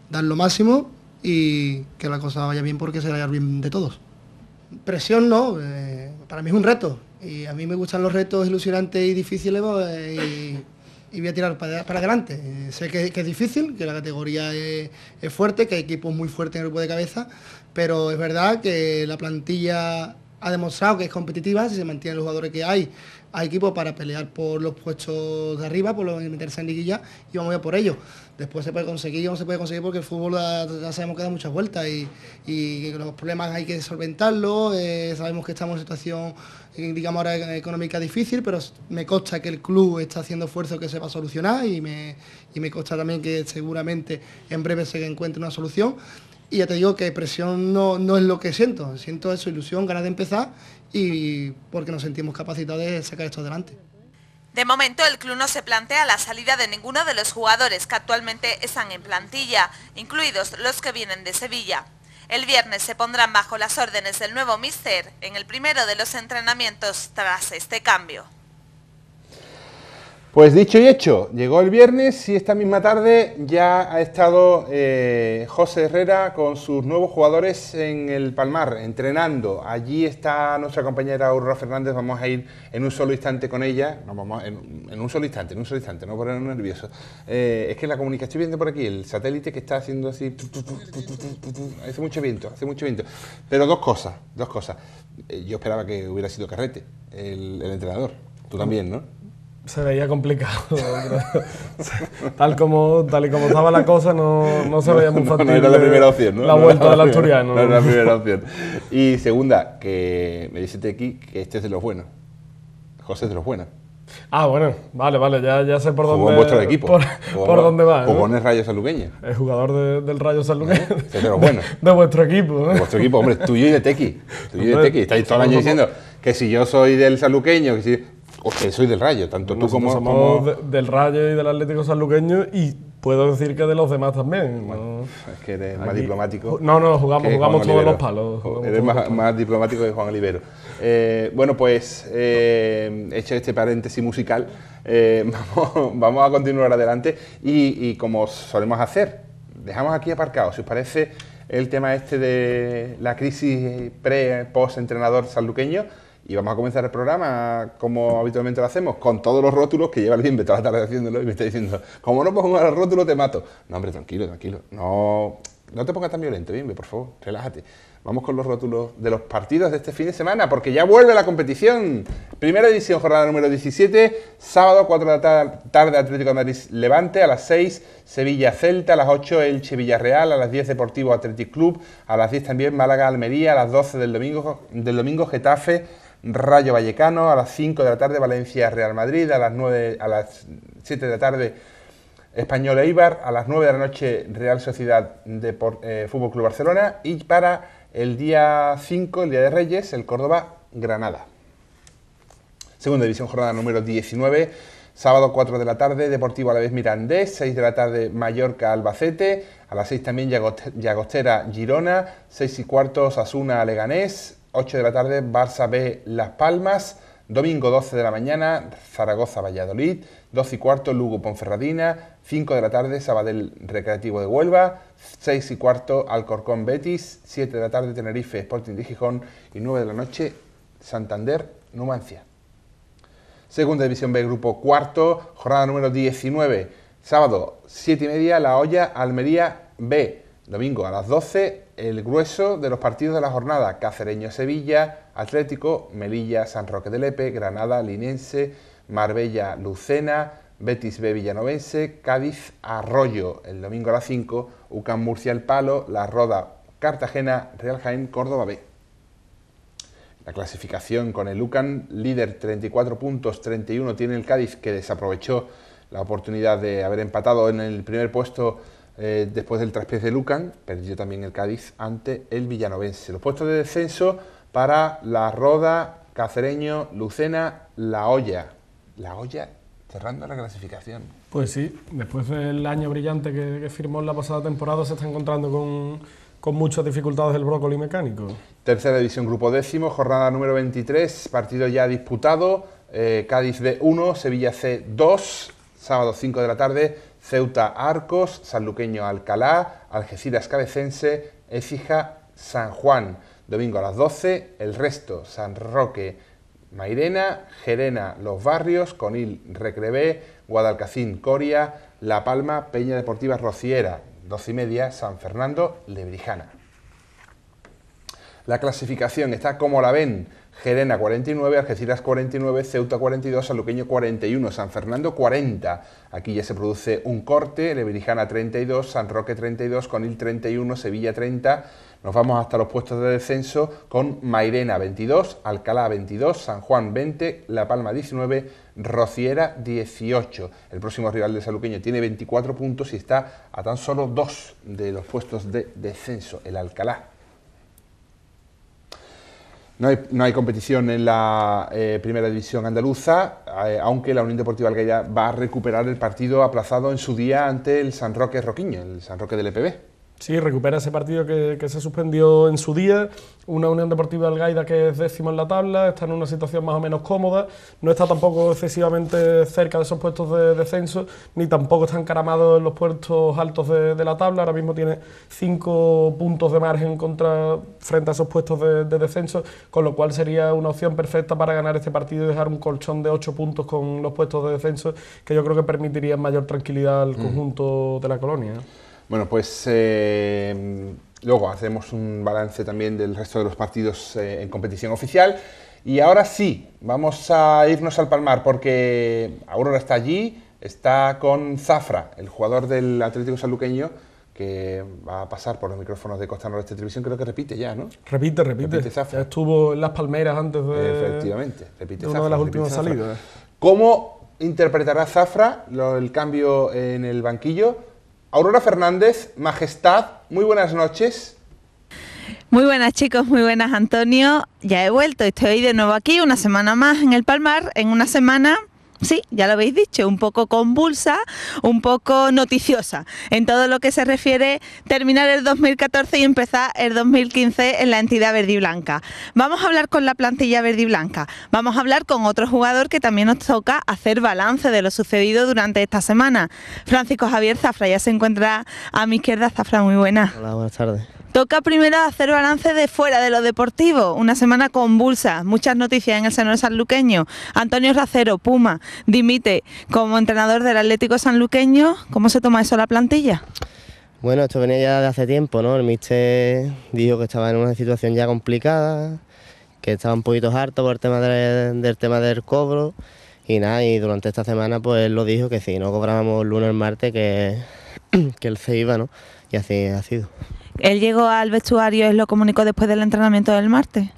dar lo máximo y que la cosa vaya bien porque se vaya bien de todos. Presión no, eh, para mí es un reto y a mí me gustan los retos ilusionantes y difíciles pues, y voy a tirar para, adelante. Eh, sé que, es difícil, que la categoría es fuerte, que hay equipos muy fuertes en el grupo de cabeza, pero es verdad que la plantilla ha demostrado que es competitiva si se mantienen los jugadores que hay. Hay equipo para pelear por los puestos de arriba, por los meterse en liguilla y vamos a ir por ello. Después se puede conseguir o no se puede conseguir porque el fútbol ya sabemos que da muchas vueltas y, y los problemas hay que solventarlos. Eh, sabemos que estamos en situación, eh, digamos ahora económica difícil, pero me consta que el club está haciendo esfuerzo que se va a solucionar y me, y me consta también que seguramente en breve se encuentre una solución. Y ya te digo que presión no, es lo que siento, siento eso, ilusión, ganas de empezar y porque nos sentimos capacitados de sacar esto adelante. De momento el club no se plantea la salida de ninguno de los jugadores que actualmente están en plantilla, incluidos los que vienen de Sevilla. El viernes se pondrán bajo las órdenes del nuevo Mister en el primero de los entrenamientos tras este cambio. Pues dicho y hecho, llegó el viernes y esta misma tarde ya ha estado eh, José Herrera con sus nuevos jugadores en el Palmar, entrenando. Allí está nuestra compañera Aurora Fernández, vamos a ir en un solo instante con ella, vamos, en, un solo instante, en un solo instante, no ponernos nerviosos. Eh, es que la comunicación, estoy viendo por aquí el satélite que está haciendo así, hace mucho viento, hace mucho viento. Pero dos cosas, dos cosas. Eh, yo esperaba que hubiera sido Carrete, el entrenador, tú también, ¿no? se veía complicado. tal, como, tal y como estaba la cosa, no, no se veía muy fácil. No, era la primera opción, ¿no? La vuelta no del asturiano. No era la primera opción. Y segunda, que me dice Tequi que este es de los buenos. José es de los buenos. Ah, bueno, vale, vale, ya, ya sé por Jugó dónde. vuestro equipo. Por, dónde va. ¿no? pones Rayo Saluqueño Es jugador del Rayo Saluqueño este Es de los buenos. De, vuestro equipo. De vuestro equipo, hombre, tuyo y de Tequi. Tuyo y de Tequi. Estáis todo el año diciendo que si yo soy del saluqueño que si. Hostia, soy del Rayo, tanto tú como... Somos del Rayo y del Atlético Sanluqueño y puedo decir que de los demás también. Es que eres más diplomático. No, no, jugamos, todos los palos. eres más, diplomático que Juan Olivero. Eh, bueno, pues eh, hecho este paréntesis musical, eh, vamos, a continuar adelante y, y como solemos hacer, dejamos aquí aparcado, si os parece, el tema este de la crisis pre-post-entrenador sanluqueño y vamos a comenzar el programa como habitualmente lo hacemos, con todos los rótulos que lleva el Bimbe toda la tarde haciéndolo y me está diciendo, como no pongo el rótulo te mato. No, hombre, tranquilo, tranquilo. No, no te pongas tan violento, Bimbe, por favor, relájate. Vamos con los rótulos de los partidos de este fin de semana, porque ya vuelve la competición. Primera edición, jornada número 17, sábado 4 de la tarde Atlético de Madrid Levante, a las 6 Sevilla Celta, a las 8 Elche Villarreal, a las 10 Deportivo Atlético Club, a las 10 también Málaga Almería, a las 12 del domingo, del domingo Getafe Rayo Vallecano, a las 5 de la tarde Valencia Real Madrid, a las 9, a las 7 de la tarde Español Eibar, a las 9 de la noche Real Sociedad de eh, Fútbol Club Barcelona y para el día 5, el día de Reyes, el Córdoba Granada. Segunda división jornada número 19, sábado 4 de la tarde Deportivo Alavés Mirandés, 6 de la tarde Mallorca Albacete, a las 6 también yagostera Girona, 6 y cuartos Asuna Leganés, 8 de la tarde, Barça B Las Palmas. Domingo 12 de la mañana, Zaragoza Valladolid. 12 y cuarto, Lugo Ponferradina. 5 de la tarde, Sabadell Recreativo de Huelva. 6 y cuarto, Alcorcón Betis. 7 de la tarde, Tenerife Sporting de Gijón. Y 9 de la noche, Santander Numancia. Segunda División B, Grupo Cuarto, jornada número 19. Sábado, 7 y media, La Hoya, Almería B. Domingo a las 12, el grueso de los partidos de la jornada, Cacereño-Sevilla, Atlético, Melilla-San Roque de Lepe, Granada-Linense, Marbella-Lucena, Betis-B Villanovense, Cádiz-Arroyo, el domingo a las 5, ucan murcia el Palo, La Roda-Cartagena-Real Jaén-Córdoba-B. La clasificación con el UCAN, líder 34 puntos, 31 tiene el Cádiz que desaprovechó la oportunidad de haber empatado en el primer puesto eh, después del traspiés de Lucan, perdió también el Cádiz ante el Villanovense. Los puestos de descenso para La Roda, Cacereño, Lucena, La Hoya. La Olla cerrando la clasificación. Pues sí, después del año brillante que, firmó la pasada temporada, se está encontrando con, con muchas dificultades el brócoli mecánico. Tercera división, grupo décimo, jornada número 23, partido ya disputado. Eh, Cádiz de 1 Sevilla C2, sábado 5 de la tarde, Ceuta Arcos, Sanluqueño Alcalá, Algeciras Cabecense, Écija San Juan. Domingo a las 12, el resto, San Roque, Mairena, Gerena, Los Barrios, Conil, Recrevé, Guadalcacín, Coria, La Palma, Peña Deportiva Rociera, 12 y media, San Fernando, Lebrijana. La clasificación está como la ven. Gerena 49, Algeciras 49, Ceuta 42, Saluqueño 41, San Fernando 40. Aquí ya se produce un corte, Lebrija 32, San Roque 32, Conil 31, Sevilla 30. Nos vamos hasta los puestos de descenso con Mairena 22, Alcalá 22, San Juan 20, La Palma 19, Rociera 18. El próximo rival de Saluqueño tiene 24 puntos y está a tan solo dos de los puestos de descenso, el Alcalá. No hay, competición en la eh, primera división andaluza, eh, aunque la Unión Deportiva Algaya va a recuperar el partido aplazado en su día ante el San Roque Roquiño, el San Roque del EPB. Sí, recupera ese partido que, se suspendió en su día, una Unión Deportiva Algaida que es décimo en la tabla, está en una situación más o menos cómoda, no está tampoco excesivamente cerca de esos puestos de descenso, ni tampoco está encaramado en los puestos altos de, la tabla, ahora mismo tiene cinco puntos de margen contra, frente a esos puestos de, descenso, con lo cual sería una opción perfecta para ganar este partido y dejar un colchón de ocho puntos con los puestos de descenso, que yo creo que permitiría mayor tranquilidad al mm. conjunto de la colonia. Bueno, pues eh, luego hacemos un balance también del resto de los partidos eh, en competición oficial. Y ahora sí, vamos a irnos al Palmar porque Aurora está allí, está con Zafra, el jugador del Atlético saluqueño que va a pasar por los micrófonos de Costa de Televisión, creo que repite ya, ¿no? Repite, repite. Zafra. estuvo en Las Palmeras antes de... Efectivamente, repite Zafra. una de las últimas salidas. ¿Cómo interpretará Zafra el cambio en el banquillo? Aurora Fernández, Majestad, muy buenas noches. Muy buenas chicos, muy buenas Antonio. Ya he vuelto, estoy de nuevo aquí una semana más en el Palmar, en una semana Sí, ya lo habéis dicho, un poco convulsa, un poco noticiosa en todo lo que se refiere terminar el 2014 y empezar el 2015 en la entidad verde blanca. Vamos a hablar con la plantilla verde y blanca, vamos a hablar con otro jugador que también nos toca hacer balance de lo sucedido durante esta semana. Francisco Javier Zafra ya se encuentra a mi izquierda. Zafra, muy buena. Hola, buenas tardes. Toca primero hacer balance de fuera de lo deportivo. Una semana convulsa, muchas noticias en el Senado sanluqueño. Antonio Racero, Puma, dimite como entrenador del Atlético sanluqueño. ¿Cómo se toma eso la plantilla? Bueno, esto venía ya de hace tiempo, ¿no? El mister dijo que estaba en una situación ya complicada, que estaba un poquito harto por el tema del tema del cobro. Y nada, y durante esta semana pues lo dijo que si no cobrábamos lunes el martes que, que él se iba, ¿no? Y así ha sido. Él llegó al vestuario y lo comunicó después del entrenamiento del martes.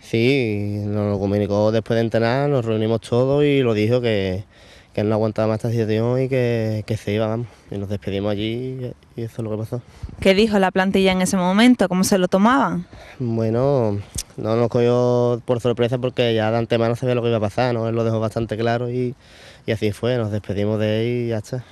Sí, nos lo comunicó después de entrenar, nos reunimos todos y lo dijo que, él no aguantaba más esta situación y que, se iba, vamos. Y nos despedimos allí y eso es lo que pasó. ¿Qué dijo la plantilla en ese momento? ¿Cómo se lo tomaban? Bueno, no nos cogió por sorpresa porque ya de antemano sabía lo que iba a pasar, ¿no? Él lo dejó bastante claro y, y así fue, nos despedimos de él y ya está.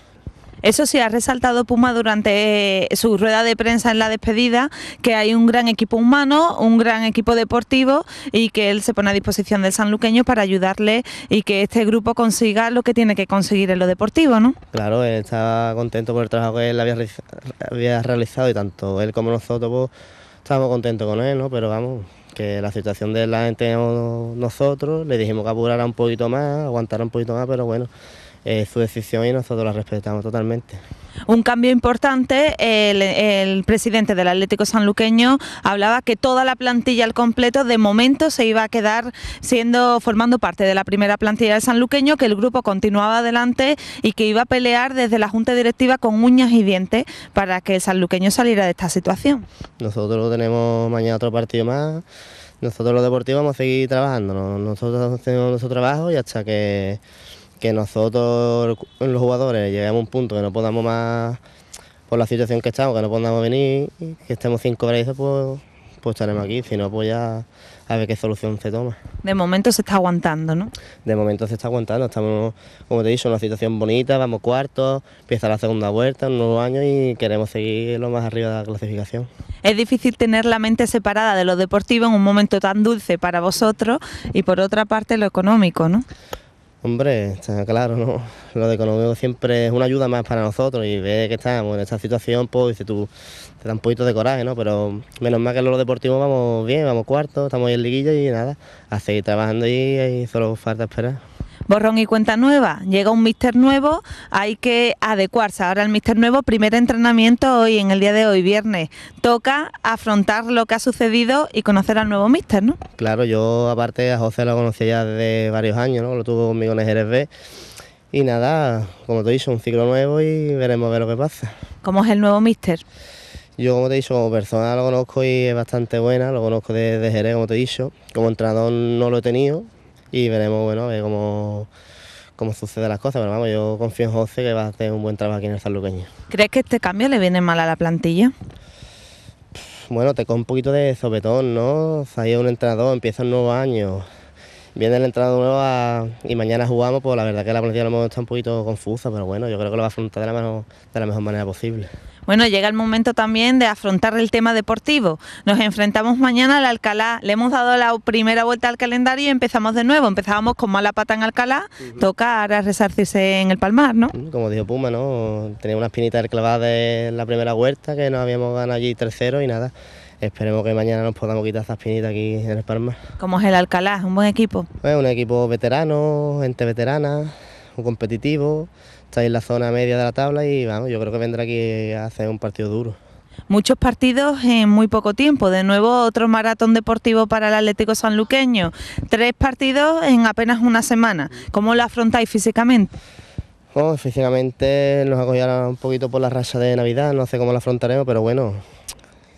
Eso sí, ha resaltado Puma durante eh, su rueda de prensa en la despedida que hay un gran equipo humano, un gran equipo deportivo y que él se pone a disposición del sanluqueño para ayudarle y que este grupo consiga lo que tiene que conseguir en lo deportivo, ¿no? Claro, él estaba contento por el trabajo que él había, realizado y tanto él como nosotros pues, estábamos contentos con él, ¿no? Pero vamos, que la situación de la gente nosotros, le dijimos que apurara un poquito más, aguantara un poquito más, pero bueno, eh, su decisión y nosotros la respetamos totalmente. Un cambio importante, el, presidente del Atlético Sanluqueño hablaba que toda la plantilla al completo de momento se iba a quedar siendo formando parte de la primera plantilla del Sanluqueño, que el grupo continuaba adelante y que iba a pelear desde la Junta Directiva con uñas y dientes para que el Sanluqueño saliera de esta situación. Nosotros tenemos mañana otro partido más, nosotros los deportivos vamos a seguir trabajando, nosotros tenemos nuestro trabajo y hasta que que nosotros los jugadores lleguemos a un punto que no podamos más, por la situación que estamos, que no podamos venir, que estemos cinco veces, pues, pues estaremos aquí, si no, pues ya a ver qué solución se toma. De momento se está aguantando, ¿no? De momento se está aguantando, estamos, como te he dicho, en una situación bonita, vamos cuartos, empieza la segunda vuelta, un nuevo año y queremos seguir lo más arriba de la clasificación. Es difícil tener la mente separada de lo deportivo en un momento tan dulce para vosotros y por otra parte lo económico, ¿no? Hombre, está claro, ¿no? Lo de económico siempre es una ayuda más para nosotros y ve que estamos en esta situación, pues dice tú, te da un poquito de coraje, ¿no? Pero menos mal que en lo deportivo vamos bien, vamos cuarto, estamos en liguilla y nada, a seguir trabajando y, y solo falta esperar borrón y cuenta nueva, llega un míster nuevo, hay que adecuarse. Ahora el míster nuevo, primer entrenamiento hoy, en el día de hoy, viernes. Toca afrontar lo que ha sucedido y conocer al nuevo míster, ¿no? Claro, yo aparte a José lo conocía ya desde varios años, ¿no? Lo tuvo conmigo en el B. Y nada, como te he dicho, un ciclo nuevo y veremos a ver lo que pasa. ¿Cómo es el nuevo míster? Yo, como te he dicho, como persona lo conozco y es bastante buena, lo conozco desde de Jerez, como te he dicho. Como entrenador no lo he tenido, y veremos bueno, ver cómo, cómo suceden las cosas. Pero vamos, yo confío en José que va a hacer un buen trabajo aquí en el Sanluqueño. ¿Crees que este cambio le viene mal a la plantilla? Bueno, te coge un poquito de sobetón, ¿no? hay un entrenador, empieza un nuevo año, viene el entrenador nuevo y mañana jugamos, pues la verdad que la plantilla lo hemos un poquito confusa, pero bueno, yo creo que lo va a afrontar de la de la mejor manera posible. Bueno, llega el momento también de afrontar el tema deportivo. Nos enfrentamos mañana al Alcalá. Le hemos dado la primera vuelta al calendario y empezamos de nuevo. Empezábamos con mala pata en Alcalá. Toca ahora resarcirse en el Palmar, ¿no? Mm, como dijo Puma, ¿no? Tenía unas pinitas clavadas en la primera vuelta que nos habíamos ganado allí tercero y nada. Esperemos que mañana nos podamos quitar esas pinitas aquí en el Palmar. ¿Cómo es el Alcalá? ¿Un buen equipo? un equipo veterano, gente veterana, un competitivo está en la zona media de la tabla y vamos, yo creo que vendrá aquí a hacer un partido duro. Muchos partidos en muy poco tiempo, de nuevo otro maratón deportivo para el Atlético Sanluqueño, tres partidos en apenas una semana. ¿Cómo lo afrontáis físicamente? Oh, físicamente nos cogido un poquito por la racha de Navidad, no sé cómo lo afrontaremos, pero bueno,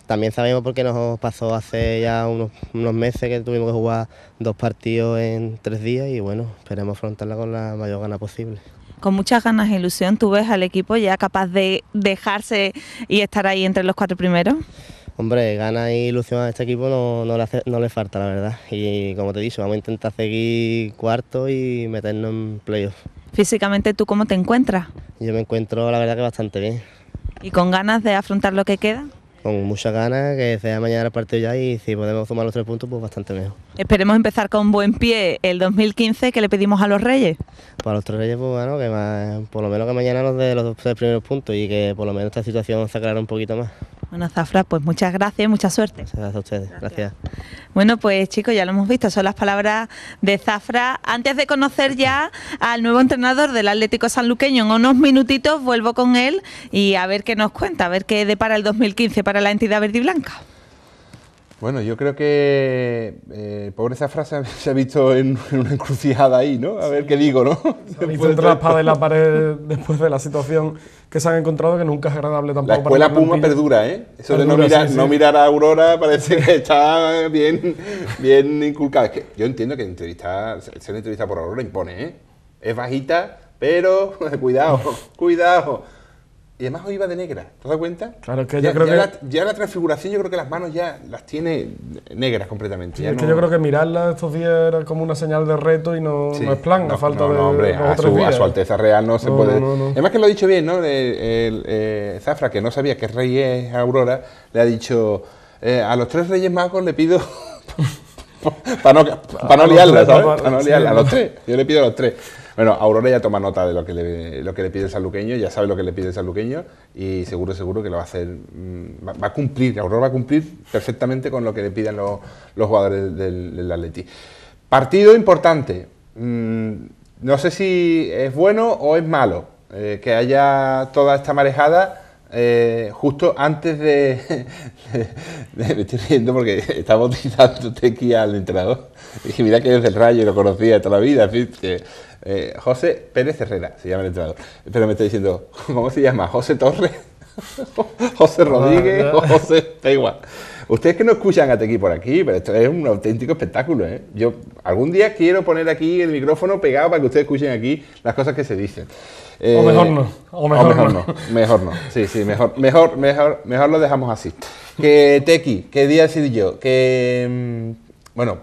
también sabemos por qué nos pasó hace ya unos, unos, meses que tuvimos que jugar dos partidos en tres días y bueno, esperemos afrontarla con la mayor gana posible con muchas ganas e ilusión, ¿tú ves al equipo ya capaz de dejarse y estar ahí entre los cuatro primeros? Hombre, ganas e ilusión a este equipo no, no, le le falta, la verdad. Y como te he dicho, vamos a intentar seguir cuarto y meternos en playoff. Físicamente, ¿tú cómo te encuentras? Yo me encuentro, la verdad, que bastante bien. ¿Y con ganas de afrontar lo que queda? con muchas ganas, que sea mañana el partido ya y si podemos tomar los tres puntos, pues bastante mejor. Esperemos empezar con buen pie el 2015 que le pedimos a los Reyes. Pues a los tres Reyes, pues bueno, que por lo menos que mañana nos dé los tres primeros puntos y que por lo menos esta situación se aclare un poquito más. Bueno, Zafra, pues muchas gracias, mucha suerte. gracias a ustedes, gracias. Bueno, pues chicos, ya lo hemos visto, son las palabras de Zafra. Antes de conocer ya al nuevo entrenador del Atlético Sanluqueño, en unos minutitos vuelvo con él y a ver qué nos cuenta, a ver qué depara el 2015 para la entidad verde y blanca. Bueno, yo creo que eh, por esa frase se ha visto en, una encrucijada ahí, ¿no? A ver qué digo, ¿no? Se ha la la pared después de la situación que se han encontrado, que nunca es agradable tampoco. La escuela para Puma perdura, ¿eh? Eso de no mirar, no mirar a Aurora parece que está bien, bien inculcada. Es que yo entiendo que entrevistar, ser entrevista por Aurora impone, ¿eh? Es bajita, pero cuidado, cuidado. Y además hoy iba de negra, ¿te das cuenta? Claro, que ya, yo creo que... La, ya la transfiguración, yo creo que las manos ya las tiene negras completamente. es que yo creo que mirarla estos días era como una señal de reto y no, es plan, a falta de. Hombre, a, su, Alteza Real no se puede. Además que lo ha dicho bien, ¿no? Eh, Zafra, que no sabía qué rey es Aurora, le ha dicho: eh, a los tres reyes magos le pido. para no, no liarla, ¿sabes? Para no liarla, a los tres. Yo le pido a los tres. Bueno, Aurora ya toma nota de lo que le, lo que le pide el saluqueño, ya sabe lo que le pide el saluqueño y seguro, seguro que lo va a hacer, mm, va, a cumplir, Aurora va a cumplir perfectamente con lo que le pidan los, los jugadores del, del, Atleti. Partido importante. Mm, no sé si es bueno o es malo eh, que haya toda esta marejada eh, justo antes de, Me estoy riendo porque está bautizando Tequila al entrenador. Dije, mira que es del rayo lo conocía toda la vida. Eh, José Pérez Herrera se llama el entrenador. Pero me está diciendo, ¿cómo se llama? ¿José Torres? ¿José ah, Rodríguez? José. Peña Ustedes que no escuchan a Tequi por aquí, pero esto es un auténtico espectáculo, ¿eh? Yo algún día quiero poner aquí el micrófono pegado para que ustedes escuchen aquí las cosas que se dicen. Eh, o mejor no. mejor, no. Mejor no. Sí, sí, mejor, mejor, mejor, mejor lo dejamos así. Que Teki, ¿qué día decidí yo? Que mm, bueno,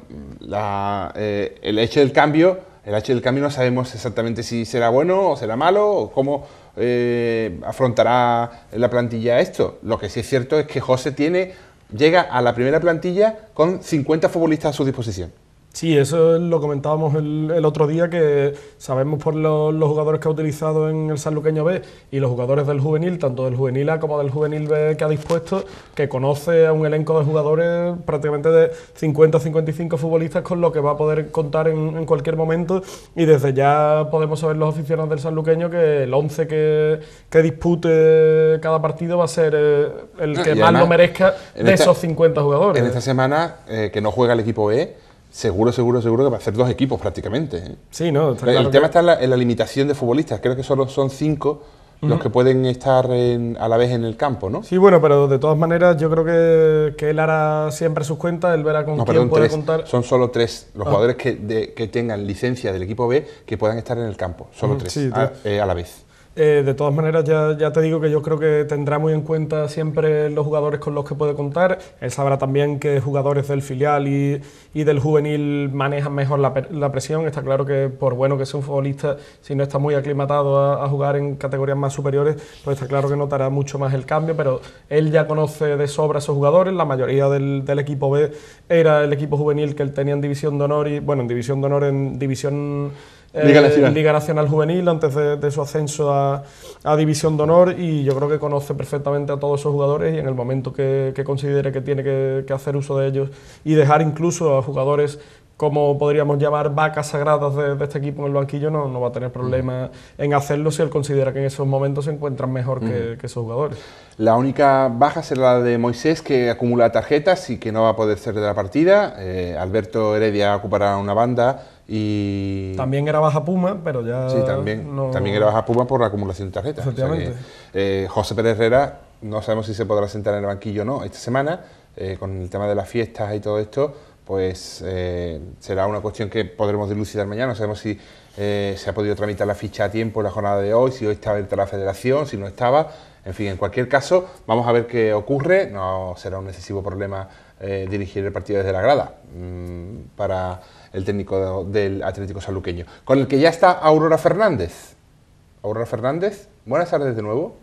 eh, el hecho del cambio, el hecho del cambio no sabemos exactamente si será bueno o será malo, o cómo eh, afrontará la plantilla esto. Lo que sí es cierto es que José tiene, llega a la primera plantilla con 50 futbolistas a su disposición. Sí, eso lo comentábamos el, otro día, que sabemos por los jugadores que ha utilizado en el Sanluqueño B y los jugadores del juvenil, tanto del juvenil A como del juvenil B que ha dispuesto, que conoce a un elenco de jugadores prácticamente de 50 a 55 futbolistas con lo que va a poder contar en, cualquier momento. Y desde ya podemos saber los aficionados del Sanluqueño que el 11 que, dispute cada partido va a ser eh, el que más lo merezca de esos 50 jugadores. En esta semana, eh, que no juega el equipo B Seguro, seguro, seguro que va a ser dos equipos prácticamente. ¿eh? Sí, ¿no? el tema está en la, limitación de futbolistas. Creo que solo son cinco los que pueden estar a la vez en el campo, ¿no? Sí, bueno, pero de todas maneras yo creo que, él hará siempre sus cuentas, él verá con quién puede contar. Son solo tres los ah. jugadores que, que, tengan licencia del equipo B que puedan estar en el campo. Solo tres, eh, a la vez. Eh, de todas maneras, ya, te digo que yo creo que tendrá muy en cuenta siempre los jugadores con los que puede contar. Él sabrá también que jugadores del filial y, del juvenil manejan mejor la, la, presión. Está claro que, por bueno que sea un futbolista, si no está muy aclimatado a, jugar en categorías más superiores, pues está claro que notará mucho más el cambio. Pero él ya conoce de sobra a esos jugadores. La mayoría del, del equipo B era el equipo juvenil que él tenía en División de Honor y, bueno, en División de Honor, en División eh, Liga Nacional, Juvenil antes de, su ascenso a, División de Honor y yo creo que conoce perfectamente a todos esos jugadores y en el momento que, considere que tiene que hacer uso de ellos y dejar incluso a jugadores como podríamos llamar vacas sagradas de, este equipo en el banquillo, no, no va a tener problema en hacerlo si él considera que en esos momentos se encuentran mejor que, que, esos jugadores. La única baja será la de Moisés, que acumula tarjetas y que no va a poder ser de la partida. Eh, Alberto Heredia ocupará una banda y... También era baja Puma, pero ya... Sí, también, también era baja Puma por la acumulación de tarjetas. Efectivamente. Eh, José Pérez Herrera, no sabemos si se podrá sentar en el banquillo o no esta semana, eh, con el tema de las fiestas y todo esto pues eh, será una cuestión que podremos dilucidar mañana. No sabemos si eh, se ha podido tramitar la ficha a tiempo en la jornada de hoy, si hoy está abierta la federación, si no estaba. En fin, en cualquier caso, vamos a ver qué ocurre. No será un excesivo problema eh, dirigir el partido desde la grada mm, para el técnico del Atlético Saluqueño. Con el que ya está Aurora Fernández. Aurora Fernández, buenas tardes de nuevo.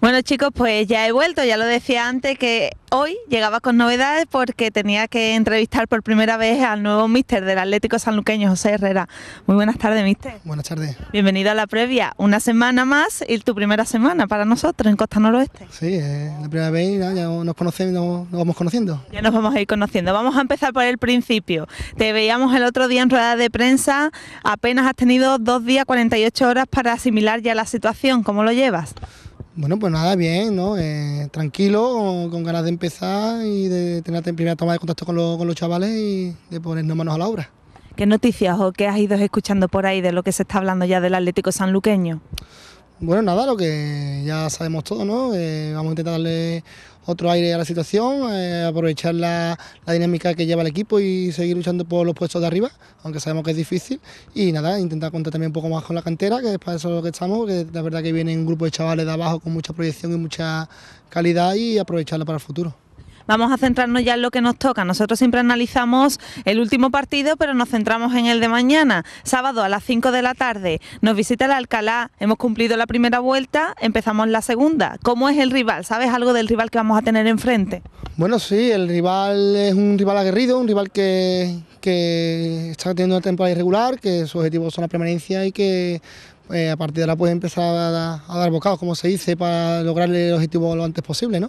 Bueno chicos, pues ya he vuelto, ya lo decía antes que hoy llegaba con novedades porque tenía que entrevistar por primera vez al nuevo míster del Atlético Sanluqueño, José Herrera. Muy buenas tardes, míster. Buenas tardes. Bienvenido a la previa, una semana más y tu primera semana para nosotros en Costa Noroeste. Sí, es la primera vez ya, nos conocemos, nos, nos vamos conociendo. Ya nos vamos a ir conociendo. Vamos a empezar por el principio. Te veíamos el otro día en rueda de prensa, apenas has tenido dos días, 48 horas para asimilar ya la situación. ¿Cómo lo llevas? Bueno, pues nada, bien, ¿no? Eh, tranquilo, con, ganas de empezar y de tener la primera toma de contacto con, los chavales y de ponernos manos a la obra. ¿Qué noticias o qué has ido escuchando por ahí de lo que se está hablando ya del Atlético sanluqueño? Bueno, nada, lo que ya sabemos todo, ¿no? Eh, vamos a intentar darle otro aire a la situación, eh, aprovechar la, la, dinámica que lleva el equipo y seguir luchando por los puestos de arriba, aunque sabemos que es difícil. Y nada, intentar contar también un poco más con la cantera, que es para eso lo que estamos, que la verdad que viene un grupo de chavales de abajo con mucha proyección y mucha calidad y aprovecharla para el futuro. Vamos a centrarnos ya en lo que nos toca. Nosotros siempre analizamos el último partido, pero nos centramos en el de mañana. Sábado a las 5 de la tarde nos visita el Alcalá. Hemos cumplido la primera vuelta, empezamos la segunda. ¿Cómo es el rival? ¿Sabes algo del rival que vamos a tener enfrente? Bueno, sí, el rival es un rival aguerrido, un rival que, está teniendo una temporada irregular, que su objetivo son la permanencia y que eh, a partir de ahora puede empezar a, dar bocados, como se dice, para lograr el objetivo lo antes posible,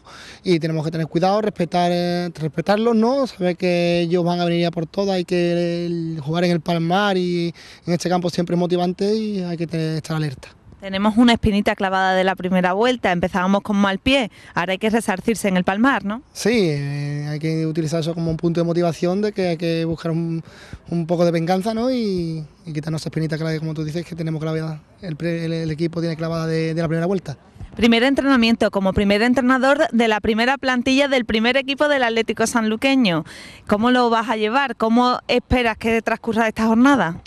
Y tenemos que tener cuidado, respetar, eh, respetarlos, ¿no? Saber que ellos van a venir ya por todas hay que eh, jugar en el palmar y en este campo siempre motivante y hay que estar alerta. Tenemos una espinita clavada de la primera vuelta, empezábamos con mal pie, ahora hay que resarcirse en el palmar, ¿no? Sí, eh, hay que utilizar eso como un punto de motivación de que hay que buscar un, poco de venganza, ¿no? Y, quitarnos esa espinita clavada, como tú dices, que tenemos clavada, el, equipo tiene clavada de, de la primera vuelta. Primer entrenamiento como primer entrenador de la primera plantilla del primer equipo del Atlético Sanluqueño. ¿Cómo lo vas a llevar? ¿Cómo esperas que transcurra esta jornada?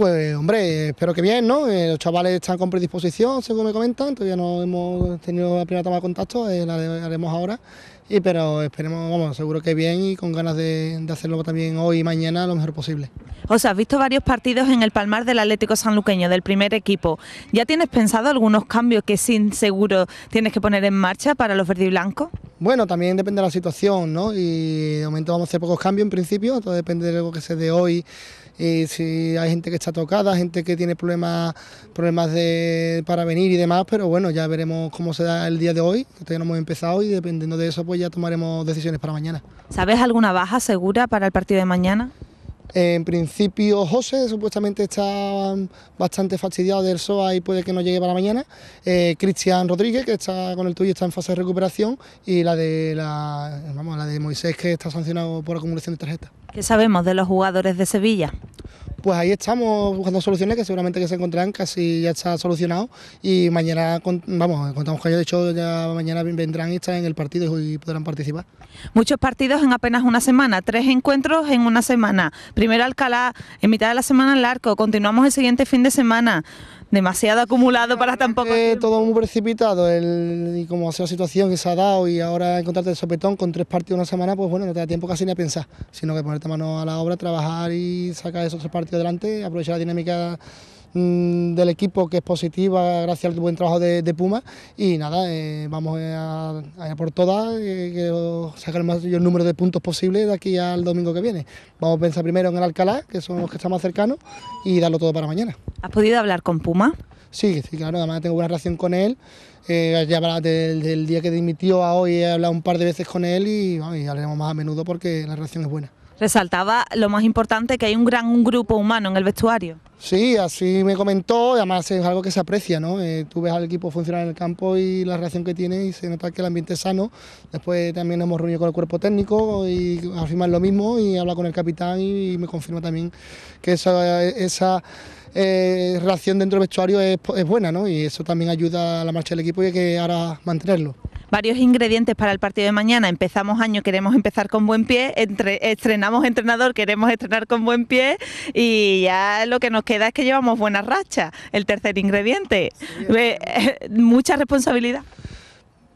Pues hombre, espero que bien, ¿no? Eh, los chavales están con predisposición, según me comentan, todavía no hemos tenido la primera toma de contacto, eh, la haremos ahora, y, pero esperemos, vamos, seguro que bien y con ganas de, hacerlo también hoy y mañana lo mejor posible. O sea, has visto varios partidos en el Palmar del Atlético Sanluqueño, del primer equipo. ¿Ya tienes pensado algunos cambios que sin seguro tienes que poner en marcha para los y blancos? Bueno, también depende de la situación, ¿no? Y de momento vamos a hacer pocos cambios en principio, todo depende de lo que se de hoy y eh, si hay gente que está tocada, gente que tiene problemas, problemas de, para venir y demás, pero bueno, ya veremos cómo se da el día de hoy, que todavía no hemos empezado y dependiendo de eso pues ya tomaremos decisiones para mañana. ¿Sabes alguna baja segura para el partido de mañana? En principio, José supuestamente está bastante fastidiado del SOA y puede que no llegue para mañana. Eh, Cristian Rodríguez, que está con el tuyo, está en fase de recuperación. Y la de, la, la de Moisés, que está sancionado por acumulación de tarjetas. ¿Qué sabemos de los jugadores de Sevilla? pues ahí estamos buscando soluciones que seguramente que se encontrarán, casi ya está solucionado y mañana, vamos, encontramos que ellos de hecho ya mañana vendrán y estarán en el partido y podrán participar. Muchos partidos en apenas una semana, tres encuentros en una semana, primero Alcalá, en mitad de la semana el arco, continuamos el siguiente fin de semana demasiado acumulado para tampoco... Todo muy precipitado, el, y como ha sido la situación que se ha dado y ahora encontrarte el sopetón con tres partidos en una semana, pues bueno, no te da tiempo casi ni a pensar, sino que ponerte mano a la obra, trabajar y sacar esos tres partidos adelante, aprovechar la dinámica Mm, del equipo que es positiva gracias al buen trabajo de, Puma y nada, eh, vamos eh, a, por todas, eh, que sacar el mayor número de puntos posible de aquí al domingo que viene. Vamos a pensar primero en el Alcalá, que son los que están más cercanos, y darlo todo para mañana. ¿Has podido hablar con Puma? Sí, sí, claro, además tengo buena relación con él. Eh, ya del, día que dimitió a hoy he hablado un par de veces con él y, y hablaremos más a menudo porque la relación es buena resaltaba lo más importante, que hay un gran grupo humano en el vestuario. Sí, así me comentó, además es algo que se aprecia, ¿no? Eh, tú ves al equipo funcionar en el campo y la reacción que tiene y se nota que el ambiente es sano. Después también hemos reunido con el cuerpo técnico y afirma lo mismo y habla con el capitán y, me confirma también que esa eh, relación dentro del vestuario es, buena, ¿no? Y eso también ayuda a la marcha del equipo y hay que ahora mantenerlo varios ingredientes para el partido de mañana. Empezamos año, queremos empezar con buen pie, entre, estrenamos entrenador, queremos estrenar con buen pie y ya lo que nos queda es que llevamos buena racha, el tercer ingrediente. mucha responsabilidad.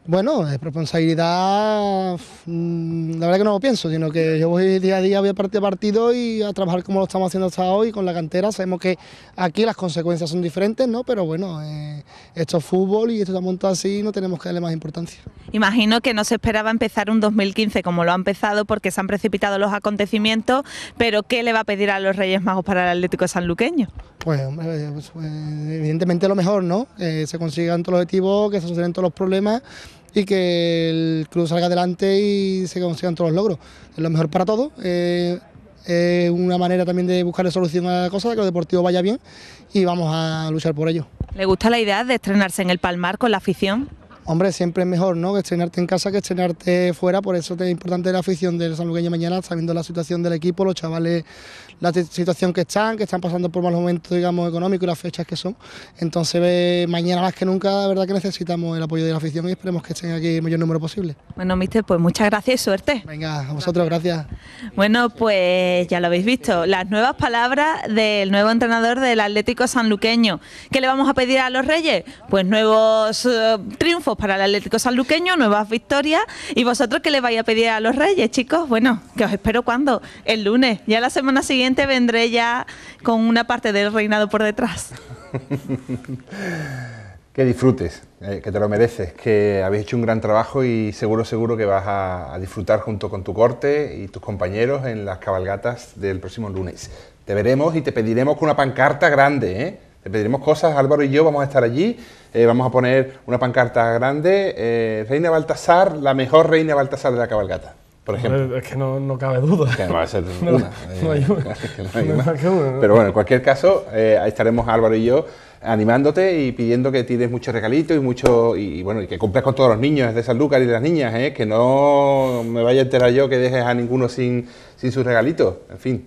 Bueno, responsabilidad, mm, la verdad que no lo pienso, sino que yo voy día a día, voy a partido a partido y a trabajar como lo estamos haciendo hasta hoy con la cantera. Sabemos que aquí las consecuencias son diferentes, ¿no? Pero bueno, eh, esto es fútbol y esto está montado así y no tenemos que darle más importancia. Imagino que no se esperaba empezar un 2015 como lo ha empezado porque se han precipitado los acontecimientos, pero ¿qué le va a pedir a los Reyes Magos para el Atlético Sanluqueño? Pues, pues, pues evidentemente lo mejor, ¿no? Que se consigan todos los objetivos, que se solucionen todos los problemas y que el club salga adelante y se consigan todos los logros. Es lo mejor para todos. Eh, es una manera también de buscarle solución a la cosa, que el deportivo vaya bien y vamos a luchar por ello. ¿Le gusta la idea de estrenarse en el Palmar con la afición? Hombre, siempre es mejor, ¿no? Que estrenarte en casa que estrenarte fuera, por eso es importante la afición del San Luqueño mañana, sabiendo la situación del equipo, los chavales, la situación que están, que están pasando por malos momentos, digamos, económicos y las fechas que son. Entonces, mañana más que nunca, la verdad que necesitamos el apoyo de la afición y esperemos que estén aquí el mayor número posible. Bueno, mister, pues muchas gracias y suerte. Venga, a vosotros, gracias. Bueno, pues ya lo habéis visto, las nuevas palabras del nuevo entrenador del Atlético Sanluqueño. ¿Qué le vamos a pedir a los Reyes? Pues nuevos eh, triunfos para el Atlético Sanluqueño, nuevas victorias. ¿Y vosotros que le vais a pedir a los Reyes, chicos? Bueno, que os espero cuando? El lunes. Ya la semana siguiente vendré ya con una parte del reinado por detrás. que disfrutes, eh, que te lo mereces, que habéis hecho un gran trabajo y seguro, seguro que vas a, disfrutar junto con tu corte y tus compañeros en las cabalgatas del próximo lunes. Te veremos y te pediremos con una pancarta grande, ¿eh? Te pediremos cosas, Álvaro y yo vamos a estar allí eh, vamos a poner una pancarta grande, eh, Reina Baltasar, la mejor Reina Baltasar de la cabalgata. Por ejemplo. Es que no, no cabe duda. Que no va a ser hay Pero bueno, en cualquier caso, eh, ahí estaremos Álvaro y yo animándote y pidiendo que tires muchos regalitos y mucho y, bueno y que cumplas con todos los niños de Sanlúcar y de las niñas que no me vaya a enterar yo que dejes a ninguno sin, sin sus regalitos en fin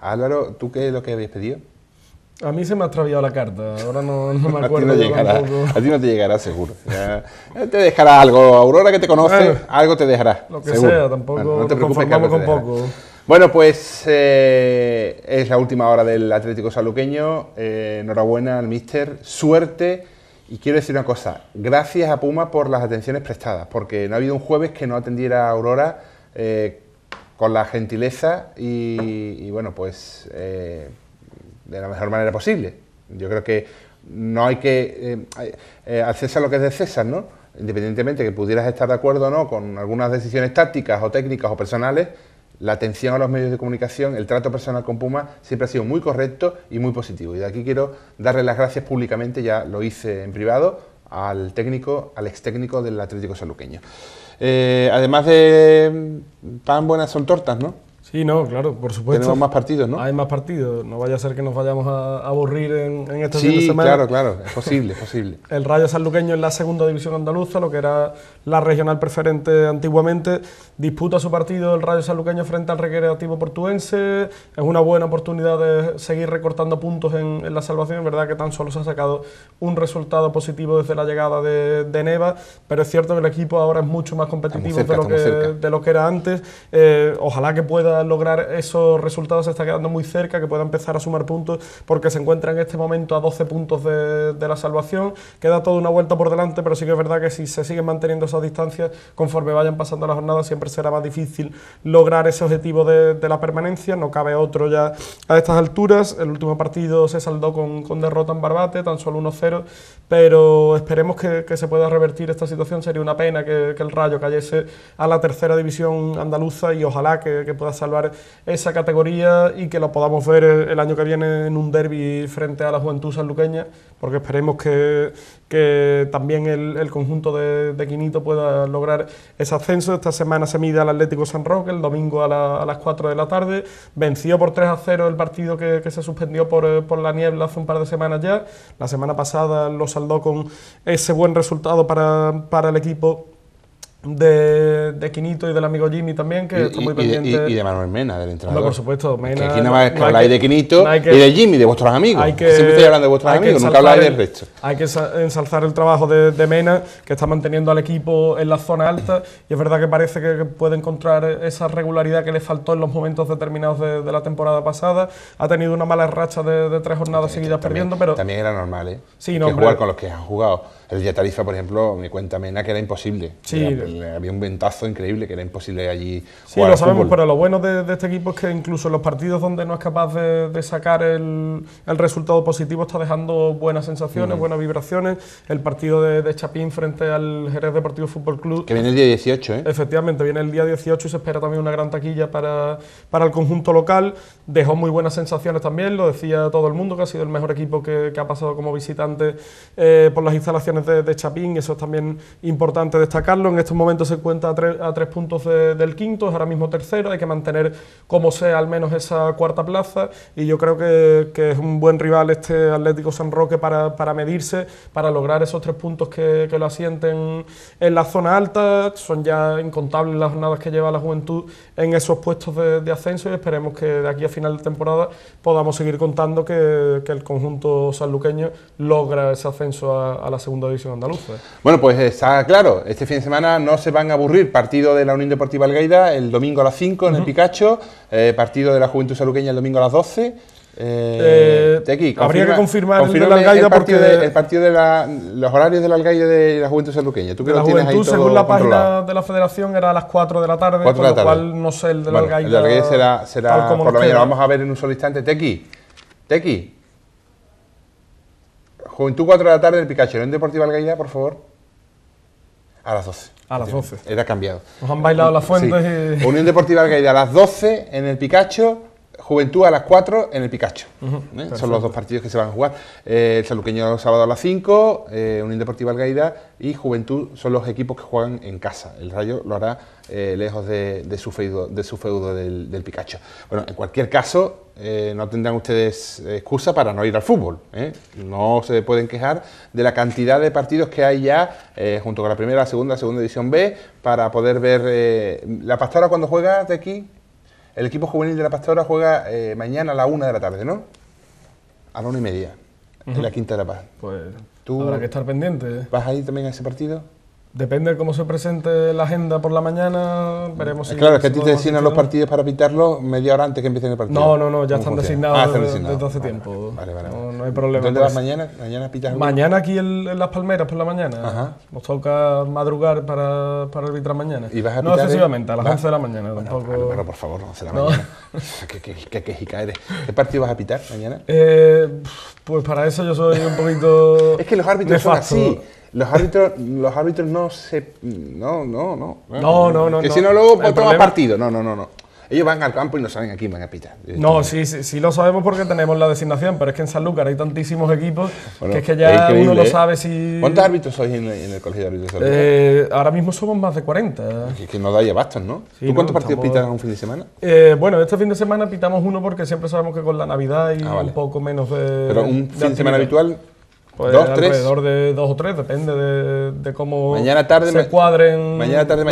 Álvaro tú qué es lo que habéis pedido a mí se me ha extraviado la carta, ahora no, no me acuerdo. a, ti no te llegará seguro. Eh, te dejará algo, Aurora que te conoce, algo te dejará. Lo que sea, tampoco no te preocupes, con poco. Bueno, pues eh, es la última hora del Atlético Saluqueño. Eh, enhorabuena al Mister. suerte. Y quiero decir una cosa, gracias a Puma por las atenciones prestadas, porque no ha habido un jueves que no atendiera a Aurora con la gentileza y bueno, pues de la mejor manera posible. Yo creo que no hay que eh, a eh, lo que es de César, ¿no? Independientemente que pudieras estar de acuerdo o no con algunas decisiones tácticas o técnicas o personales, la atención a los medios de comunicación, el trato personal con Puma siempre ha sido muy correcto y muy positivo. Y de aquí quiero darle las gracias públicamente, ya lo hice en privado, al técnico, al ex técnico del Atlético Saluqueño. Eh, además de pan buenas son tortas, ¿no? y no, claro, por supuesto. Tenemos más partidos, ¿no? Hay más partidos. No vaya a ser que nos vayamos a aburrir en, en este sí, de semana. claro, claro, es posible, es posible. El Rayo Sanluqueño en la segunda división andaluza, lo que era la regional preferente antiguamente, disputa su partido el Rayo Sanluqueño frente al Recreativo Portuense. Es una buena oportunidad de seguir recortando puntos en, la salvación. Es verdad que tan solo se ha sacado un resultado positivo desde la llegada de, Neva, pero es cierto que el equipo ahora es mucho más competitivo de, lo que, de, lo que, era antes. Eh, ojalá que pueda lograr esos resultados se está quedando muy cerca, que pueda empezar a sumar puntos porque se encuentra en este momento a 12 puntos de, la salvación. Queda toda una vuelta por delante, pero sí que es verdad que si se siguen manteniendo esas distancias, conforme vayan pasando las jornadas, siempre será más difícil lograr ese objetivo de, la permanencia. No cabe otro ya a estas alturas. El último partido se saldó con, con derrota en Barbate, tan solo 1-0, pero esperemos que, se pueda revertir esta situación. Sería una pena que, el Rayo cayese a la tercera división andaluza y ojalá que, que pueda ser salvar esa categoría y que lo podamos ver el año que viene en un derby frente a la Juventud Sanluqueña, porque esperemos que, también el, conjunto de, de, Quinito pueda lograr ese ascenso. Esta semana se mide al Atlético San Roque, el domingo a, las 4 de la tarde. Venció por 3 a 0 el partido que, se suspendió eh, por, la niebla hace un par de semanas ya. La semana pasada lo saldó con ese buen resultado para, para el equipo de, Quinito y del amigo Jimmy también, que y, muy pendiente. Y, de Manuel Mena, del entrenador. por supuesto, Mena. aquí nada más es que habláis de Quinito y de Jimmy, de vuestros amigos. Hay que, Siempre estoy hablando de vuestros amigos, nunca habláis del Hay que ensalzar el trabajo de, Mena, que está manteniendo al equipo en la zona alta. Y es verdad que parece que puede encontrar esa regularidad que le faltó en los momentos determinados de, la temporada pasada. Ha tenido una mala racha de, tres jornadas este seguidas perdiendo, pero. También era normal, ¿eh? Sí, Que jugar con los que han jugado. El día Tarifa, por ejemplo, me cuenta Mena que era imposible. Sí, había un ventazo increíble que era imposible allí. Sí, lo sabemos, pero lo bueno de, este equipo es que incluso en los partidos donde no es capaz de, sacar el, resultado positivo está dejando buenas sensaciones, buenas vibraciones. El partido de, Chapín frente al Jerez Deportivo Fútbol Club. Que viene el día 18, ¿eh? Efectivamente, viene el día 18 y se espera también una gran taquilla para, el conjunto local. Dejó muy buenas sensaciones también, lo decía todo el mundo, que ha sido el mejor equipo que, ha pasado como visitante eh, por las instalaciones de, de Chapín. Eso es también importante destacarlo. En estos momento se cuenta a, tres puntos del quinto, es ahora mismo tercero, hay que mantener como sea al menos esa cuarta plaza y yo creo que, es un buen rival este Atlético San Roque para, medirse, para lograr esos tres puntos que, lo asienten en la zona alta, son ya incontables las jornadas que lleva la juventud en esos puestos de, ascenso y esperemos que de aquí a final de temporada podamos seguir contando que, el conjunto sanluqueño logra ese ascenso a, a la segunda división andaluza. Bueno, pues está claro, este fin de semana no se van a aburrir. Partido de la Unión Deportiva Algaida el domingo a las 5 en el Picacho, eh, partido de la Juventud Saluqueña el domingo a las 12. Eh, eh, Tequi habría que confirmar el, de Algaida partido, de, la, los horarios del Algaida de la Juventud Saluqueña. ¿Tú que la Juventud, según la página de la Federación, era a las 4 de la tarde, con lo cual no sé el de la El de Algaida será, por Vamos a ver en un solo instante. Tequi, Tequi. Juventud 4 de la tarde, el Picacho. en Deportiva Algaida, por favor? A las 12. A las 12. Era cambiado. Nos han bailado las fuentes. Unión Deportiva Algaida a las 12 en el Picacho. Juventud a las 4 en el Picacho. ¿Eh? Son los dos partidos que se van a jugar. Eh, el Saluqueño el sábado a las 5, eh, Unión Deportiva Algaida y Juventud son los equipos que juegan en casa. El Rayo lo hará eh, lejos de, su feudo, de su feudo del, del Pikachu. Bueno, en cualquier caso, eh, no tendrán ustedes excusa para no ir al fútbol. ¿eh? No se pueden quejar de la cantidad de partidos que hay ya, junto con la primera, la segunda, segunda división B, para poder ver. la Pastora, cuando juega de aquí, el equipo juvenil de la Pastora juega mañana a la una de la tarde, ¿no? A la una y media, en la Quinta de la Paz. Pues. habrá que estar pendiente. ¿Vas a ir también a ese partido? Depende de cómo se presente la agenda por la mañana, veremos eh, si... Claro, es que a ti te designan los partidos para pitarlo media hora antes que empiecen el partido. No, no, no, ya ah, están designados, desde hace tiempo. Vale, vale, no, hay problema. ¿Dónde vas mañana? ¿Mañana pitas Mañana aquí en, Las Palmeras por la mañana. Ajá. Nos toca madrugar para, para arbitrar mañana. ¿Y vas a no excesivamente, a las once 11 de la mañana bueno, tampoco... Pero por favor, 11 de la mañana. qué, qué, eres. ¿Qué partido vas a pitar mañana? Eh, pues para eso yo soy un poquito... es que los árbitros son así. Los árbitros, los árbitros no se. No, no, no. No, no, no. Que si no, luego otro partido. No, no, no, no. Ellos van al campo y no saben quién van a pitar. No, sí, sí, lo sabemos porque tenemos la designación, pero es que en Sanlúcar hay tantísimos equipos que es que ya uno lo ¿eh? sabe si. ¿Cuántos árbitros sois en, el, Colegio de Árbitros de Sanlúcar? Eh, ahora mismo somos más de 40. que nos da ya bastos, ¿no? ¿Tú cuántos partidos estamos... pitas un fin de semana? Eh, bueno, este fin de semana pitamos uno porque siempre sabemos que con la Navidad y ah, un poco menos de. Pero un fin de semana habitual. Pues alrededor de dos o tres, depende de, cómo se cuadren los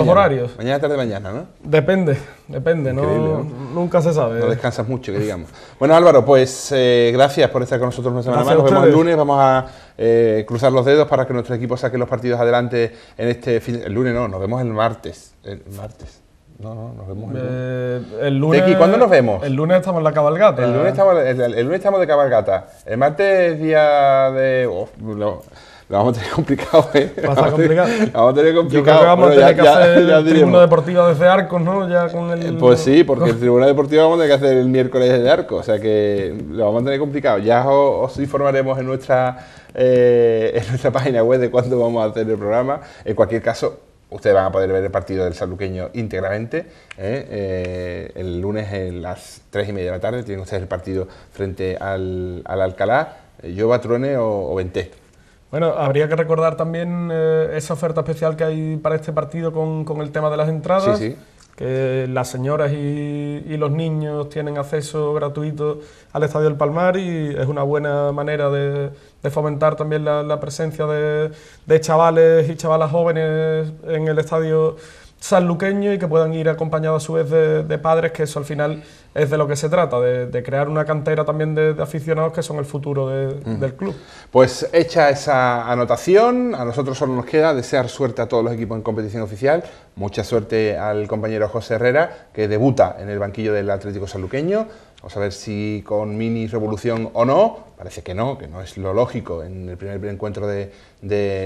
horarios. Mañana tarde, mañana, ¿no? Depende, depende, no, nunca se sabe. No descansas mucho, que digamos. bueno, Álvaro, pues eh, gracias por estar con nosotros una semana más. Nos vemos el lunes, vamos a eh, cruzar los dedos para que nuestro equipo saque los partidos adelante en este fin. El lunes no, nos vemos el martes. El martes. No, no, nos vemos el eh, lunes. Eh, el lunes ¿cuándo nos vemos? El lunes estamos en la cabalgata. El lunes estamos, el, lunes estamos de cabalgata. El martes es día de... Oh, lo vamos a tener complicado, ¿eh? complicado. Lo vamos a tener complicado. Yo creo que vamos a tener hacer el tribunal deportivo desde Arcos, ¿no? Ya con el... Eh, pues sí, porque el Tribunal Deportiva vamos a tener que hacer el miércoles desde Arcos, o sea que lo vamos a tener complicado. Ya os, informaremos en nuestra, eh, en nuestra página web de cuándo vamos a hacer el programa. En cualquier caso, ustedes van a poder ver el partido del saluqueño íntegramente. ¿eh? Eh, el lunes a las 3 y media de la tarde tienen ustedes el partido frente al, al Alcalá, ¿Yo eh, Truene o, o Bueno, habría que recordar también esa oferta especial que hay para este partido con, el tema de las entradas. Que las señoras y los niños tienen acceso gratuito al Estadio del Palmar y es una buena manera de, de fomentar también la, presencia de, de, chavales y chavalas jóvenes en el estadio sanluqueño y que puedan ir acompañados a su vez de, padres, que eso al final es de lo que se trata, de, crear una cantera también de, aficionados que son el futuro del club. Pues hecha esa anotación, a nosotros solo nos queda desear suerte a todos los equipos en competición oficial, mucha suerte al compañero José Herrera, que debuta en el banquillo del Atlético Sanluqueño, vamos a ver si con mini revolución o no, parece que no, que no es lo lógico en el primer encuentro de,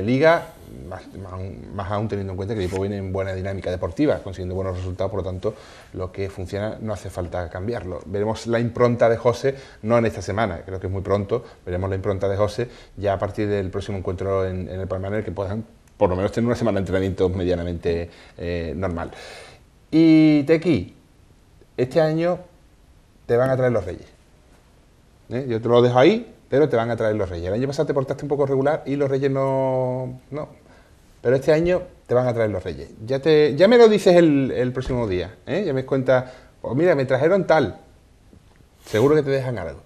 liga, más, aún teniendo en cuenta que el equipo viene en buena dinámica deportiva, consiguiendo buenos resultados, por lo tanto, lo que funciona no hace falta cambiarlo. Veremos la impronta de José, no en esta semana, creo que es muy pronto, veremos la impronta de José ya a partir del próximo encuentro en, en el Palmaner, que puedan por lo menos tener una semana de entrenamiento medianamente eh, normal. Y Tequi, este año te van a traer los Reyes. ¿eh? Yo te lo dejo ahí, pero te van a traer los reyes. El año pasado te portaste un poco regular y los reyes no... no. Pero este año te van a traer los reyes. Ya, te, ya me lo dices el, próximo día. ¿eh? Ya me cuenta. pues oh, mira, me trajeron tal. Seguro que te dejan algo.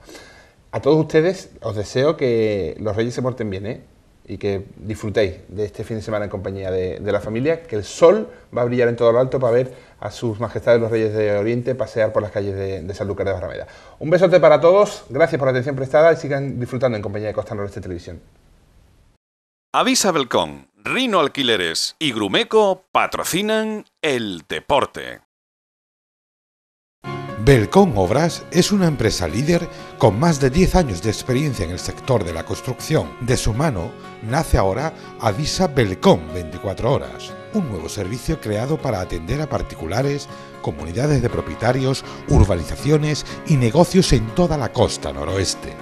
A todos ustedes os deseo que los reyes se porten bien, ¿eh? y que disfrutéis de este fin de semana en compañía de, la familia, que el sol va a brillar en todo lo alto para ver a sus majestades los reyes de Oriente pasear por las calles de, San Sanlúcar de Barrameda. Un besote para todos, gracias por la atención prestada y sigan disfrutando en compañía de Costa Noreste Televisión. Avisa Belcón, Rino Alquileres y Grumeco patrocinan el deporte. ...Belcón Obras es una empresa líder con más de 10 años de experiencia en el sector de la construcción. De su mano nace ahora Avisa Belcón 24 horas, un nuevo servicio creado para atender a particulares, comunidades de propietarios, urbanizaciones y negocios en toda la costa noroeste.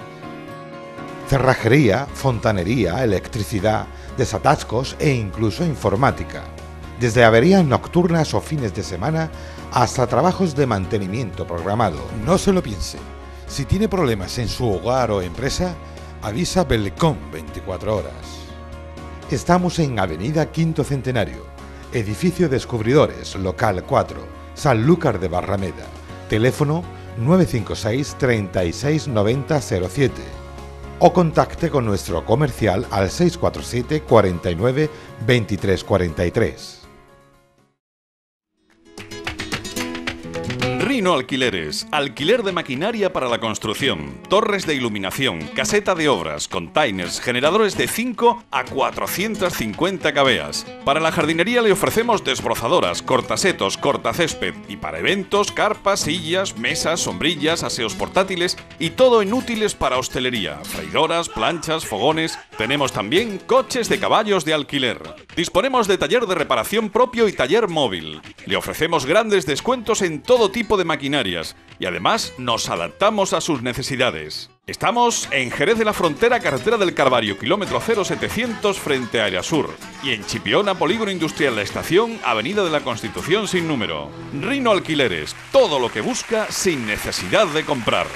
Cerrajería, fontanería, electricidad, desatascos e incluso informática. Desde averías nocturnas o fines de semana hasta trabajos de mantenimiento programado. No se lo piense. Si tiene problemas en su hogar o empresa, avisa Belcom 24 horas. Estamos en Avenida Quinto Centenario, edificio Descubridores, local 4, Sanlúcar de Barrameda. Teléfono 956 36 07 o contacte con nuestro comercial al 647 49 23 no Alquileres, alquiler de maquinaria para la construcción, torres de iluminación, caseta de obras, containers, generadores de 5 a 450 cabeas. Para la jardinería le ofrecemos desbrozadoras, cortasetos, cortacésped y para eventos, carpas, sillas, mesas, sombrillas, aseos portátiles y todo en útiles para hostelería, freidoras, planchas, fogones. Tenemos también coches de caballos de alquiler. Disponemos de taller de reparación propio y taller móvil. Le ofrecemos grandes descuentos en todo tipo de de maquinarias y además nos adaptamos a sus necesidades. Estamos en Jerez de la Frontera, carretera del Carvario, kilómetro 0700 frente a Sur Y en Chipiona, polígono industrial La Estación, avenida de la Constitución sin número. Rino Alquileres, todo lo que busca sin necesidad de comprar.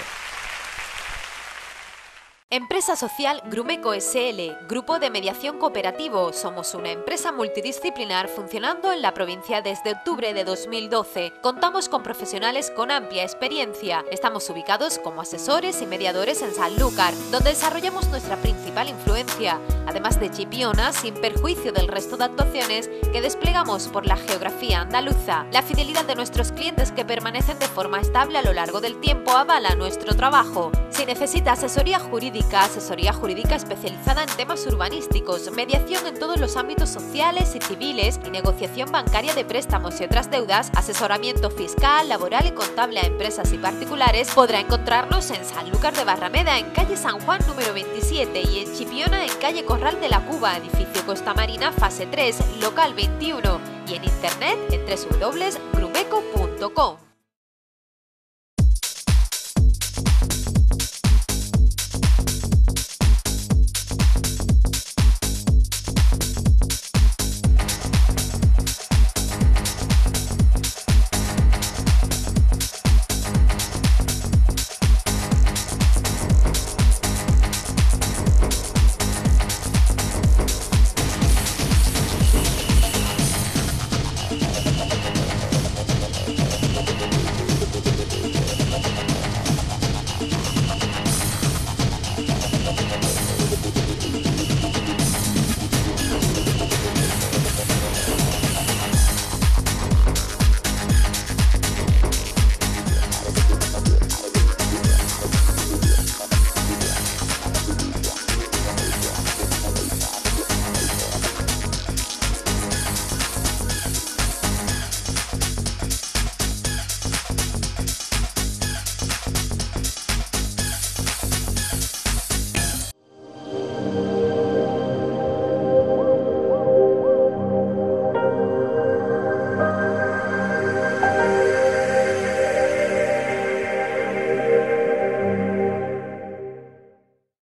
Empresa social Grumeco SL, Grupo de Mediación Cooperativo. Somos una empresa multidisciplinar funcionando en la provincia desde octubre de 2012. Contamos con profesionales con amplia experiencia. Estamos ubicados como asesores y mediadores en Sanlúcar, donde desarrollamos nuestra principal influencia, además de Chipiona, sin perjuicio del resto de actuaciones que desplegamos por la geografía andaluza. La fidelidad de nuestros clientes que permanecen de forma estable a lo largo del tiempo avala nuestro trabajo. Si necesita asesoría jurídica, asesoría jurídica especializada en temas urbanísticos, mediación en todos los ámbitos sociales y civiles y negociación bancaria de préstamos y otras deudas, asesoramiento fiscal, laboral y contable a empresas y particulares, podrá encontrarnos en Sanlúcar de Barrameda, en calle San Juan número 27 y en Chipiona, en calle Corral de la Cuba, edificio Costa Marina, fase 3, local 21 y en internet en www.grubeco.com.